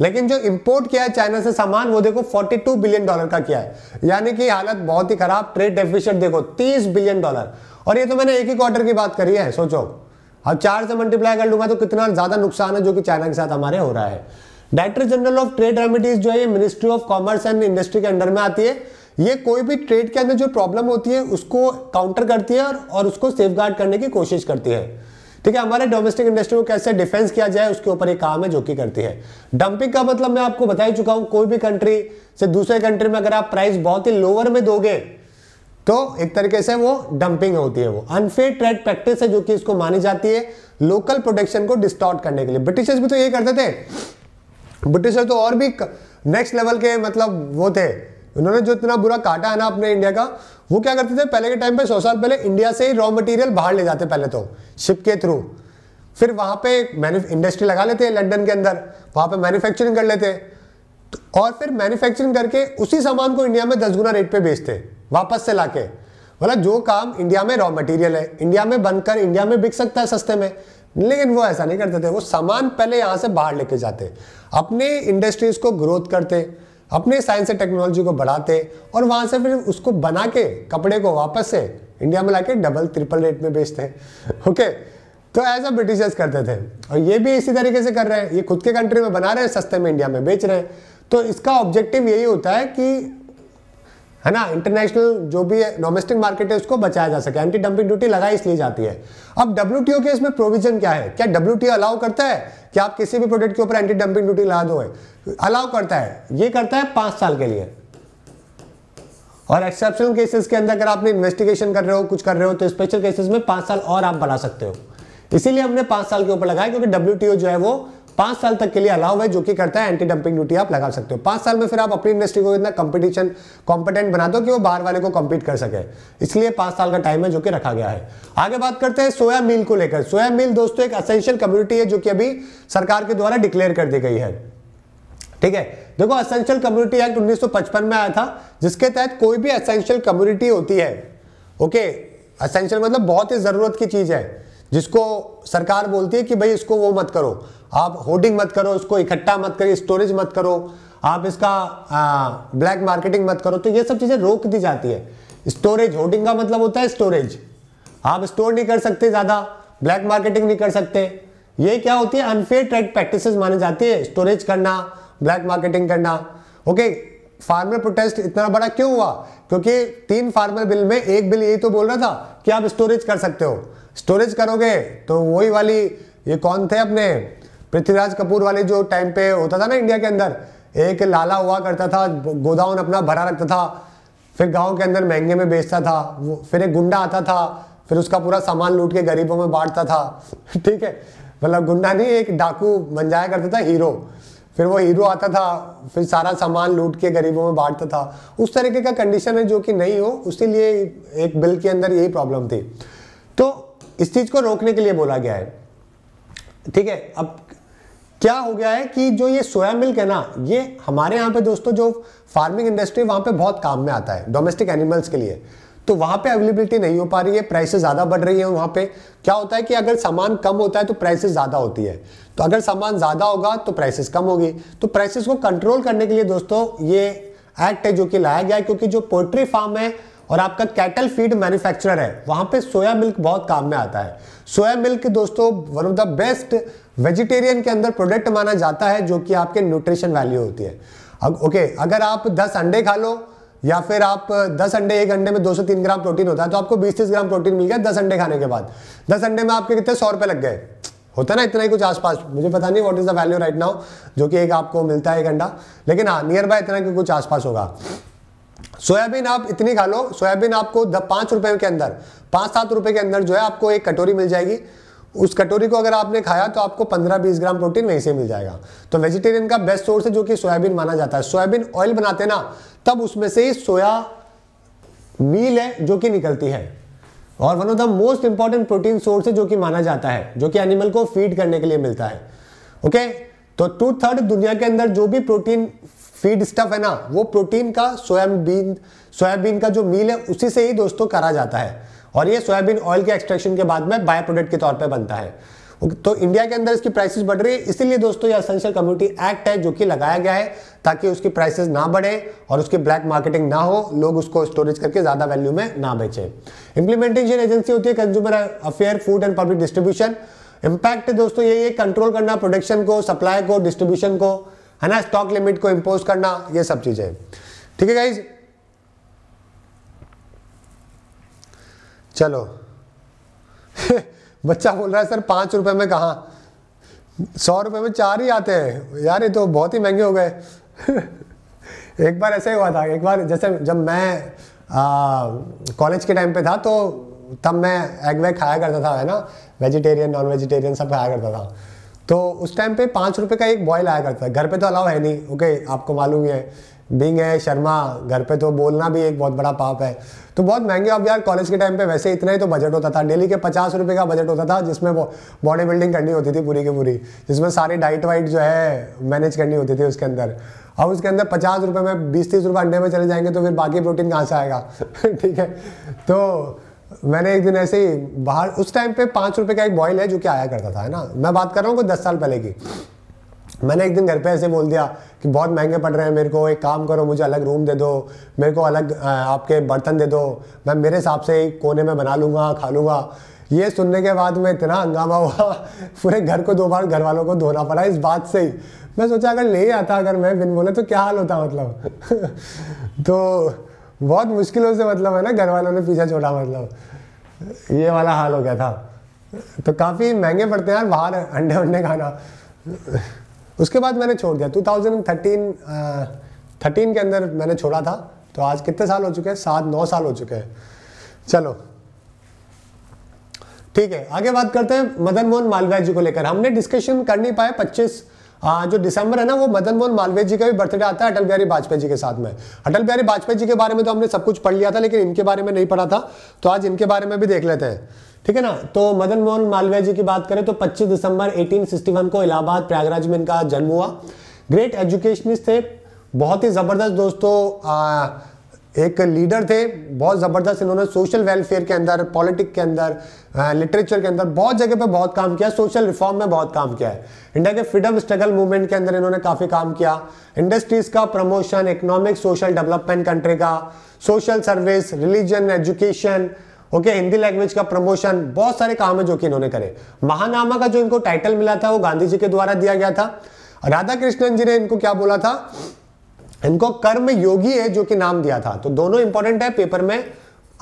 लेकिन जो इंपोर्ट किया है चाइना से सामान वो देखो 42 बिलियन डॉलर का किया है यानी कि हालत बहुत ही खराब ट्रेड डेफिशिएट देखो 30 बिलियन डॉलर और ये तो मैंने एक ही क्वार्टर की बात करी है सोचो अब चार से मल्टीप्लाई कर लूंगा तो कितना ज्यादा नुकसान है जो कि चाइना के साथ हमारे हो रहा है director general of trade remedies जो है ministry of commerce and industry के अंडर में आती है ये कोई भी ट्रेड के अंदर जो प्रॉब्लम होती है उसको काउंटर करती है और उसको सेफ करने की कोशिश करती है ठीक है हमारे डोमेस्टिक इंडस्ट्री को कैसे डिफेंस किया जाए उसके ऊपर एक काम है जो कि करती है डंपिंग का मतलब मैं आपको बता ही चुका हूं कोई भी कंट्री से दूसरे कंट्री में अगर आप प्राइस बहुत ही लोअर में दोगे तो एक तरीके से वो डंपिंग होती है वो अनफेयर ट्रेड प्रैक्टिस है जो कि इसको मानी जाती है लोकल प्रोडक्शन को डिस्टॉर्ट करने के लिए ब्रिटिशर्स भी तो ये करते थे ब्रिटिशर्स तो और भी नेक्स्ट लेवल के मतलब वो थे उन्होंने जो इतना बुरा काटा है ना अपने इंडिया का वो क्या करते थे पहले के टाइम पे सौ साल पहले इंडिया से ही रॉ मटेरियल बाहर ले जाते पहले तो शिप के थ्रू फिर वहां पे इंडस्ट्री लगा लेते हैं लंदन के अंदर वहां पे मैन्युफैक्चरिंग कर लेते तो और फिर मैन्युफैक्चरिंग करके उसी सामान को इंडिया में दस गुना रेट पे बेचते वापस से लाके बोला जो काम इंडिया में रॉ मटेरियल है इंडिया में बनकर इंडिया में बिक सकता है सस्ते में लेकिन वो ऐसा नहीं करते थे वो सामान पहले यहां से बाहर लेके जाते अपने इंडस्ट्रीज़ को ग्रोथ करते अपने साइंस एंड टेक्नोलॉजी को बढ़ाते और वहाँ से फिर उसको बना के कपड़े को वापस से इंडिया में लाके डबल ट्रिपल रेट में बेचते हैं ओके तो ऐसा ब्रिटिशर्स करते थे और ये भी इसी तरीके से कर रहे हैं ये खुद के कंट्री में बना रहे हैं सस्ते में इंडिया में बेच रहे हैं तो इसका ऑब्जेक्टिव यही होता है कि है ना इंटरनेशनल जो भी डोमेस्टिक मार्केट है उसको बचाया जा सके एंटी डंपिंग ड्यूटी लगाई इसलिए जाती है अब डब्ल्यू के इसमें प्रोविजन क्या है क्या डब्ल्यू अलाउ करता है कि आप किसी भी प्रोडक्ट के ऊपर एंटी डंपिंग ड्यूटी लगा दो अलाउ करता है ये करता है पांच साल के लिए और एक्सेप्शनल केसेस के अंदर अगर आपने इन्वेस्टिगेशन कर रहे हो कुछ कर रहे हो तो स्पेशल केसेस में पांच साल और आप बना सकते हो इसीलिए हमने पांच साल के ऊपर लगाया क्योंकि डब्ल्यू जो है वो पांच साल तक के लिए अलाउ है जो कि करता है एंटी डंपिंग ड्यूटी आप लगा सकते हो पांच साल में फिर आप अपनी इंडस्ट्री को इतना कंपटीशन कॉम्पिटेंट बना दो कि वो बाहर वाले को कम्पीट कर सके इसलिए पांच साल का टाइम है जो कि रखा गया है आगे बात करते हैं सोया मिल को लेकर सोया मिल दोस्तों एक असेंशियल कम्युनिटी है जो कि अभी सरकार के द्वारा डिक्लेयर कर दी गई है ठीक है देखो असेंशियल कम्युनिटी एक्ट 1955 में आया था जिसके तहत कोई भी असेंशियल कम्युनिटी होती है ओके असेंशियल मतलब बहुत ही जरूरत की चीज है जिसको सरकार बोलती है कि भाई इसको वो मत करो आप होर्डिंग मत करो उसको इकट्ठा मत करिए स्टोरेज मत करो आप इसका आ, ब्लैक मार्केटिंग मत करो तो ये सब चीज़ें रोक दी जाती है स्टोरेज होर्डिंग का मतलब होता है स्टोरेज आप स्टोर नहीं कर सकते ज़्यादा ब्लैक मार्केटिंग नहीं कर सकते ये क्या होती है अनफेयर ट्रेड प्रैक्टिस मानी जाती है स्टोरेज करना ब्लैक मार्केटिंग करना ओके फार्मर प्रोटेस्ट इतना बड़ा क्यों हुआ क्योंकि तीन फार्मर बिल में एक बिल यही तो बोल रहा था कि आप स्टोरेज कर सकते हो स्टोरेज करोगे तो वही वाली ये कौन थे अपने पृथ्वीराज कपूर वाले जो टाइम पे होता था ना इंडिया के अंदर एक लाला हुआ करता था गोदाउन अपना भरा रखता था फिर गांव के अंदर महंगे में बेचता था वो फिर एक गुंडा आता था फिर उसका पूरा सामान लूट के गरीबों में बांटता था ठीक है मतलब गुंडा नहीं एक डाकू बन जाया करता था हीरो फिर वो हीरो आता था फिर सारा सामान लूट के गरीबों में बांटता था उस तरीके का कंडीशन है जो कि नहीं हो उसके लिए एक बिल के अंदर यही प्रॉब्लम थी तो इस चीज़ को रोकने के लिए बोला गया है ठीक है अब क्या हो गया है कि जो ये सोया मिल्क है ना ये हमारे यहाँ पे दोस्तों जो फार्मिंग इंडस्ट्री वहां पे बहुत काम में आता है डोमेस्टिक एनिमल्स के लिए तो वहां पे अवेलेबिलिटी नहीं हो पा रही है प्राइसेस ज़्यादा बढ़ रही है वहां पे क्या होता है कि अगर सामान कम होता है तो प्राइसेस ज़्यादा होती है तो अगर सामान ज़्यादा होगा तो प्राइसेस कम होगी तो प्राइसेस को कंट्रोल करने के लिए दोस्तों ये एक्ट है जो कि लाया गया है क्योंकि जो पोल्ट्री फार्म है और आपका कैटल फीड मैन्युफैक्चरर है वहां पे सोया मिल्क बहुत काम में आता है सोया मिल्क दोस्तों one of the best vegetarian के अंदर प्रोडक्ट माना जाता है जो कि आपके न्यूट्रिशन वैल्यू होती है अग, ओके अगर आप दस अंडे खा लो या फिर आप 10 अंडे एक अंडे में 203 ग्राम प्रोटीन होता है तो आपको 20-30 ग्राम प्रोटीन मिल गया 10 अंडे खाने के बाद 10 अंडे में आपके कितने सौ रुपए लग गए होता ना इतना ही कुछ आसपास मुझे पता नहीं what is the value right now जो कि एक आपको मिलता है एक अंडा लेकिन हाँ नियर बाय इतना कुछ आसपास होगा सोयाबीन आप इतनी खा लो सोयाबीन आपको पांच रुपए के अंदर पांच सात रुपए के अंदर जो है आपको एक कटोरी मिल जाएगी उस कटोरी को अगर आपने खाया तो आपको 15-20 ग्राम प्रोटीन वहीं से मिल जाएगा तो वेजिटेरियन का बेस्ट सोर्स है जो कि सोयाबीन माना जाता है सोयाबीन ऑयल बनाते ना तब उसमें से ही सोया मील है जो कि निकलती है और one of the most important protein source है जो कि माना जाता है जो कि एनिमल को फीड करने के लिए मिलता है ओके तो टू थर्ड दुनिया के अंदर जो भी प्रोटीन फीड स्टफ है ना वो प्रोटीन का सोयाबीन सोयाबीन का जो मील है उसी से ही दोस्तों करा जाता है और ये सोयाबीन ऑयल के एक्सट्रैक्शन के बाद में बाय प्रोडक्ट के तौर पर बनता है तो इंडिया के अंदर इसकी प्राइसेस बढ़ रही है इसीलिए दोस्तों ये असेंशियल कम्युनिटी एक्ट है जो कि लगाया गया है ताकि उसकी प्राइसेस ना बढ़े और उसकी ब्लैक मार्केटिंग ना हो लोग उसको स्टोरेज करके ज़्यादा वैल्यू में ना बेचे इंप्लीमेंटेशन एजेंसी होती है consumer affair food and public distribution impact दोस्तों ये कंट्रोल करना प्रोडक्शन को सप्लाई को डिस्ट्रीब्यूशन को है ना स्टॉक लिमिट को इम्पोज करना ये सब चीज़ें ठीक है गाइज चलो बच्चा बोल रहा है सर पांच रुपये में कहा सौ रुपये में चार ही आते हैं यार ये तो बहुत ही महंगे हो गए एक बार ऐसा ही हुआ था एक बार जैसे जब मैं कॉलेज के टाइम पे था तो तब मैं एग वेग खाया करता था है ना वेजिटेरियन नॉन वेजिटेरियन सब खाया करता था तो उस टाइम पे पाँच रुपये का एक बॉयल आया करता था घर पे तो अलाव है नहीं ओके आपको मालूम ही है बिंग है शर्मा घर पे तो बोलना भी एक बहुत बड़ा पाप है तो बहुत महंगे अब यार कॉलेज के टाइम पे वैसे इतना ही तो बजट होता था डेली के पचास रुपये का बजट होता था जिसमें बॉडी बिल्डिंग करनी होती थी पूरी की पूरी जिसमें सारी डाइट वाइट जो है मैनेज करनी होती थी उसके अंदर अब उसके अंदर पचास रुपये में बीस तीस रुपये अंडे में चले जाएंगे तो फिर बाकी प्रोटीन कहाँ से आएगा ठीक है तो मैंने एक दिन ऐसे ही बाहर उस टाइम पे पाँच रुपये का एक बॉयल है जो कि आया करता था है ना मैं बात कर रहा हूँ कोई दस साल पहले की मैंने एक दिन घर पे ऐसे बोल दिया कि बहुत महंगे पड़ रहे हैं मेरे को एक काम करो मुझे अलग रूम दे दो मेरे को अलग आपके बर्तन दे दो मैं मेरे हिसाब से एक कोने में बना लूँगा खा लूँगा ये सुनने के बाद में इतना हंगामा हुआ पूरे घर को दो बार घर वालों को धोना पड़ा इस बात से ही मैं सोचा अगर नहीं आता अगर मैं बिन बोले तो क्या हाल होता मतलब तो बहुत मुश्किलों से मतलब है ना घर वालों ने पीछा छोड़ा मतलब ये वाला हाल हो गया था तो काफ़ी महंगे पड़ते हैं यार बाहर अंडे वंडे खाना उसके बाद मैंने छोड़ दिया 2013 थर्टीन के अंदर मैंने छोड़ा था तो आज कितने साल हो चुके हैं सात नौ साल हो चुके हैं चलो ठीक है आगे बात करते हैं मदन मोहन मालवीय जी को लेकर हमने डिस्कशन कर नहीं पाए 25 हाँ, जो दिसंबर है ना वो मदन मोहन मालवीय जी का भी बर्थडे आता है अटल बिहारी वाजपेयी जी के साथ में अटल बिहारी वाजपेयी जी के बारे में तो हमने सब कुछ पढ़ लिया था लेकिन इनके बारे में नहीं पढ़ा था तो आज इनके बारे में भी देख लेते हैं ठीक है ना तो मदन मोहन मालवीय जी की बात करें तो पच्चीस दिसंबर एटीन को इलाहाबाद प्रयागराज में इनका जन्म हुआ ग्रेट एजुकेशनिस्ट थे बहुत ही ज़बरदस्त दोस्तों एक लीडर थे बहुत ज़बरदस्त इन्होंने सोशल वेलफेयर के अंदर पॉलिटिक के अंदर लिटरेचर के अंदर बहुत जगह पे बहुत काम किया सोशल रिफॉर्म में बहुत काम किया है इंडिया के फ्रीडम स्ट्रगल मूवमेंट के अंदर इन्होंने काफ़ी काम किया इंडस्ट्रीज़ का promotion economic social development country का social service religion education okay Hindi language का प्रमोशन बहुत सारे काम है जो कि इन्होंने करे महानामा का जो इनको टाइटल मिला था वो गांधी जी के द्वारा दिया गया था राधा कृष्णन जी ने इनको क्या बोला था इनको कर्म योगी है जो कि नाम दिया था तो दोनों इंपॉर्टेंट है पेपर में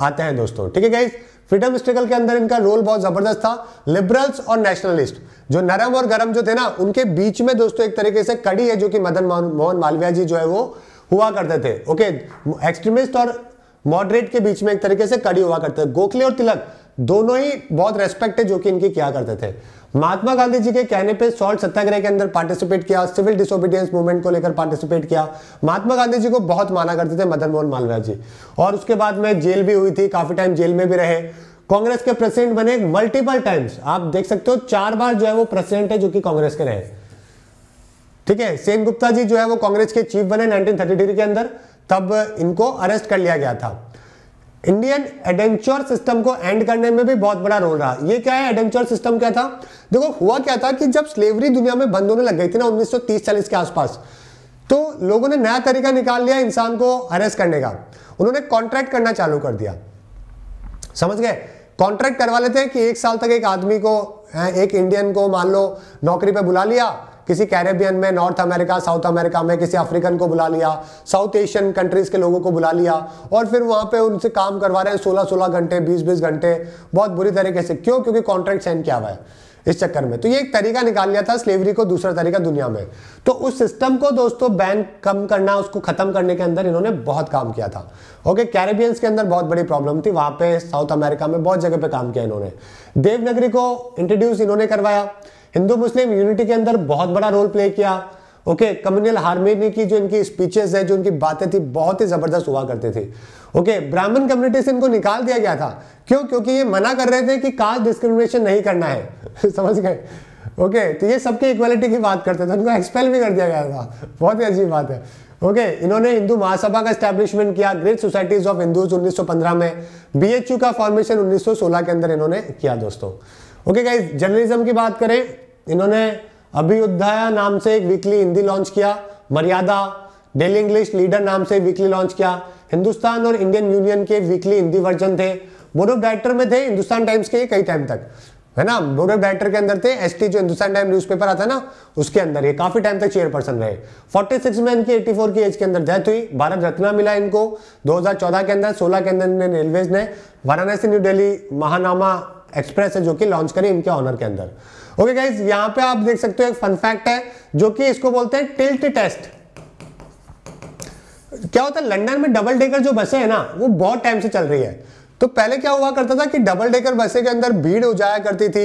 आते हैं दोस्तों ठीक है गाइज फ्रीडम स्ट्रगल के अंदर इनका रोल बहुत जबरदस्त था लिबरल्स और नेशनलिस्ट जो नरम और गरम जो थे ना उनके बीच में दोस्तों एक तरीके से कड़ी है जो कि मदन मोहन मालविया जी जो है वो हुआ करते थे ओके एक्सट्रीमिस्ट और मॉडरेट के बीच में एक तरीके से कड़ी हुआ करते थे गोखले और तिलक दोनों ही बहुत रेस्पेक्ट है जो कि इनकी क्या करते थे महात्मा गांधी जी के कहने पे सॉल्ट सत्याग्रह के अंदर पार्टिसिपेट किया सिविल डिसोबीडियंस मूवमेंट को लेकर पार्टिसिपेट किया महात्मा गांधी जी को बहुत माना करते थे मदन मोहन मालवीय जी और उसके बाद में जेल भी हुई थी काफी टाइम जेल में भी रहे कांग्रेस के प्रेसिडेंट बने मल्टीपल टाइम्स आप देख सकते हो चार बार जो है वो प्रेसिडेंट है जो कि कांग्रेस के रहे ठीक है सेन गुप्ता जी जो है वो कांग्रेस के चीफ बने नाइनटीन के अंदर तब इनको अरेस्ट कर लिया गया था इंडियन एडेंचर सिस्टम को एंड करने में भी बहुत बड़ा रोल रहा ये क्या है एडेंचर सिस्टम क्या था देखो हुआ क्या था कि जब स्लेवरी दुनिया में बंद होने लग गई थी ना 1930 सौ के आसपास तो लोगों ने नया तरीका निकाल लिया इंसान को अरेस्ट करने का उन्होंने कॉन्ट्रैक्ट करना चालू कर दिया समझ गए कॉन्ट्रैक्ट करवा लेते हैं कि एक साल तक एक आदमी को एक इंडियन को मान लो नौकरी पे बुला लिया किसी कैरेबियन में नॉर्थ अमेरिका साउथ अमेरिका में किसी अफ्रीकन को बुला लिया साउथ एशियन कंट्रीज़ के लोगों को बुला लिया और फिर वहां पे उनसे काम करवा रहे हैं सोलह सोलह घंटे बीस बीस घंटे बहुत बुरी तरीके से क्यों क्योंकि कॉन्ट्रैक्ट साइन किया हुआ है इस चक्कर में तो ये एक तरीका निकाल लिया था स्लेवरी को दूसरा तरीका दुनिया में तो उस सिस्टम को दोस्तों बैन कम करना उसको खत्म करने के अंदर इन्होंने बहुत काम किया था ओके कैरेबियंस के अंदर बहुत बड़ी प्रॉब्लम थी वहां पे साउथ अमेरिका में बहुत जगह पे काम किया इन्होंने देवनगरी को इंट्रोड्यूस इन्होंने करवाया हिंदू मुस्लिम यूनिटी के अंदर बहुत बड़ा रोल प्ले किया ओके कम्युनल हारमोनी की जो इनकी स्पीचेस है जो इनकी बातें थी बहुत ही ज़बरदस्त हुआ करती थी ओके ब्राह्मण कम्युनिटी से इनको निकाल दिया गया था क्यों क्योंकि ये मना कर रहे थे कि कास्ट डिस्क्रिमिनेशन नहीं करना है समझ गए ओके तो ये सबके इक्वालिटी की बात करते थे उनको एक्सपेल भी कर दिया गया था बहुत ही अजीब बात है ओके okay, इन्होंने हिंदू महासभा का स्टैब्लिशमेंट किया ग्रेट सोसाइटीज ऑफ हिंदूज 1915 में बीएचयू का फॉर्मेशन 1916 के अंदर इन्होंने किया दोस्तों ओके गाइज जर्नलिज्म की बात करें इन्होंने अभियुद्धाया नाम से एक वीकली हिंदी लॉन्च किया मर्यादा डेली इंग्लिश लीडर नाम से वीकली लॉन्च किया हिंदुस्तान और इंडियन यूनियन के वीकली हिंदी वर्जन थे बोर्ड ऑफ डायरेक्टर में थे हिंदुस्तान टाइम्स के कई टाइम तक है ना बोर्ड ऑफ डायरेक्टर के अंदर थे एस जो हिंदुस्तान टाइम न्यूज़पेपर आता है ना उसके अंदर ये काफी टाइम तक चेयरपर्सन रहे 46 में इनकी 84 की एज के अंदर डेथ हुई भारत रत्न मिला इनको 2014 के अंदर 16 के अंदर रेलवे ने वाराणसी न्यू डेली महानामा एक्सप्रेस है जो कि लॉन्च करी इनके ऑनर के अंदर ओके गाइज यहां पे आप देख सकते हो एक फन फैक्ट है जो कि इसको बोलते हैं टिल्ट टेस्ट क्या होता है लंदन में डबल डेकर जो बसें हैं ना वो बहुत टाइम से चल रही है तो पहले क्या हुआ करता था कि डबल डेकर बसें के अंदर भीड़ हो जाया करती थी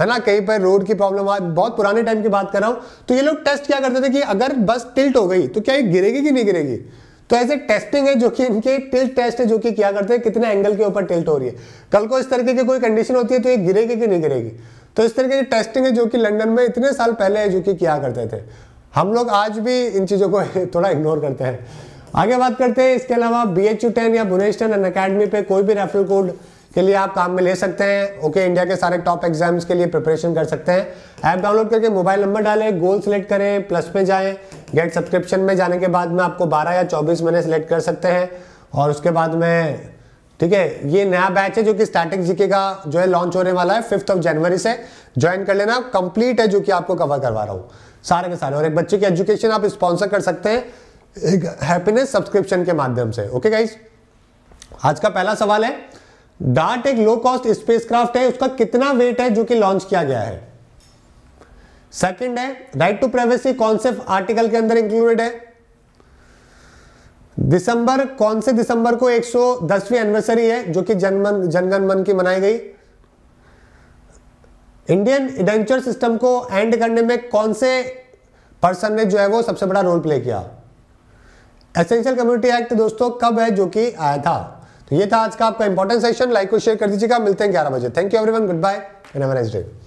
है ना कहीं पर रोड की प्रॉब्लम आ बहुत पुराने टाइम की बात कर रहा हूं तो ये लोग टेस्ट क्या करते थे कि अगर बस टिल्ट हो गई तो क्या ये गिरेगी कि नहीं गिरेगी तो ऐसे टेस्टिंग है जो कि इनके टिल्ट टेस्ट है जो कि क्या करते हैं कितने एंगल के ऊपर टिल्ट हो रही है कल को इस तरीके की कोई कंडीशन होती है तो ये गिरेगी कि नहीं गिरेगी तो इस तरीके की टेस्टिंग है जो कि लंदन में इतने साल पहले है जो कि किया करते थे हम लोग आज भी इन चीज़ों को थोड़ा इग्नोर करते हैं आगे बात करते हैं इसके अलावा बी एच यू टेन या बुनेश टेन अन अकेडमी पे कोई भी रेफरल कोड के लिए आप काम में ले सकते हैं ओके इंडिया के सारे टॉप एग्जाम्स के लिए प्रिपरेशन कर सकते हैं ऐप डाउनलोड करके मोबाइल नंबर डालें गोल सेलेक्ट करें प्लस में जाएं गेट सब्सक्रिप्शन में जाने के बाद में आपको 12 या 24 महीने सेलेक्ट कर सकते हैं और उसके बाद में ठीक है ये नया बैच है जो कि स्टैटिक जीके का जो है लॉन्च होने वाला है फिफ्थ ऑफ जनवरी से ज्वाइन कर लेना कंप्लीट है जो कि आपको कवर करवा रहा हूँ सारे के सारे और एक बच्चे की एजुकेशन आप स्पॉन्सर कर सकते हैं एक हैप्पीनेस सब्सक्रिप्शन के माध्यम से ओके गाइज आज का पहला सवाल है डार्ट एक लो कॉस्ट स्पेसक्राफ्ट है उसका कितना वेट है जो कि लॉन्च किया गया है सेकंड है राइट टू प्राइवेसी कौन से आर्टिकल के अंदर इंक्लूडेड है दिसंबर कौन से दिसंबर को 110वीं एनिवर्सरी है जो कि जनमन जनगण मन की मनाई गई इंडियन एडवेंचर सिस्टम को एंड करने में कौन से पर्सन ने जो है वो सबसे बड़ा रोल प्ले किया एसेंशियल कम्युनिटी एक्ट दोस्तों कब है जो कि आया था तो ये था आज का आपका इंपॉर्टेंट सेशन लाइक और शेयर कर दीजिएगा मिलते हैं ग्यारह बजे thank you everyone good bye and average day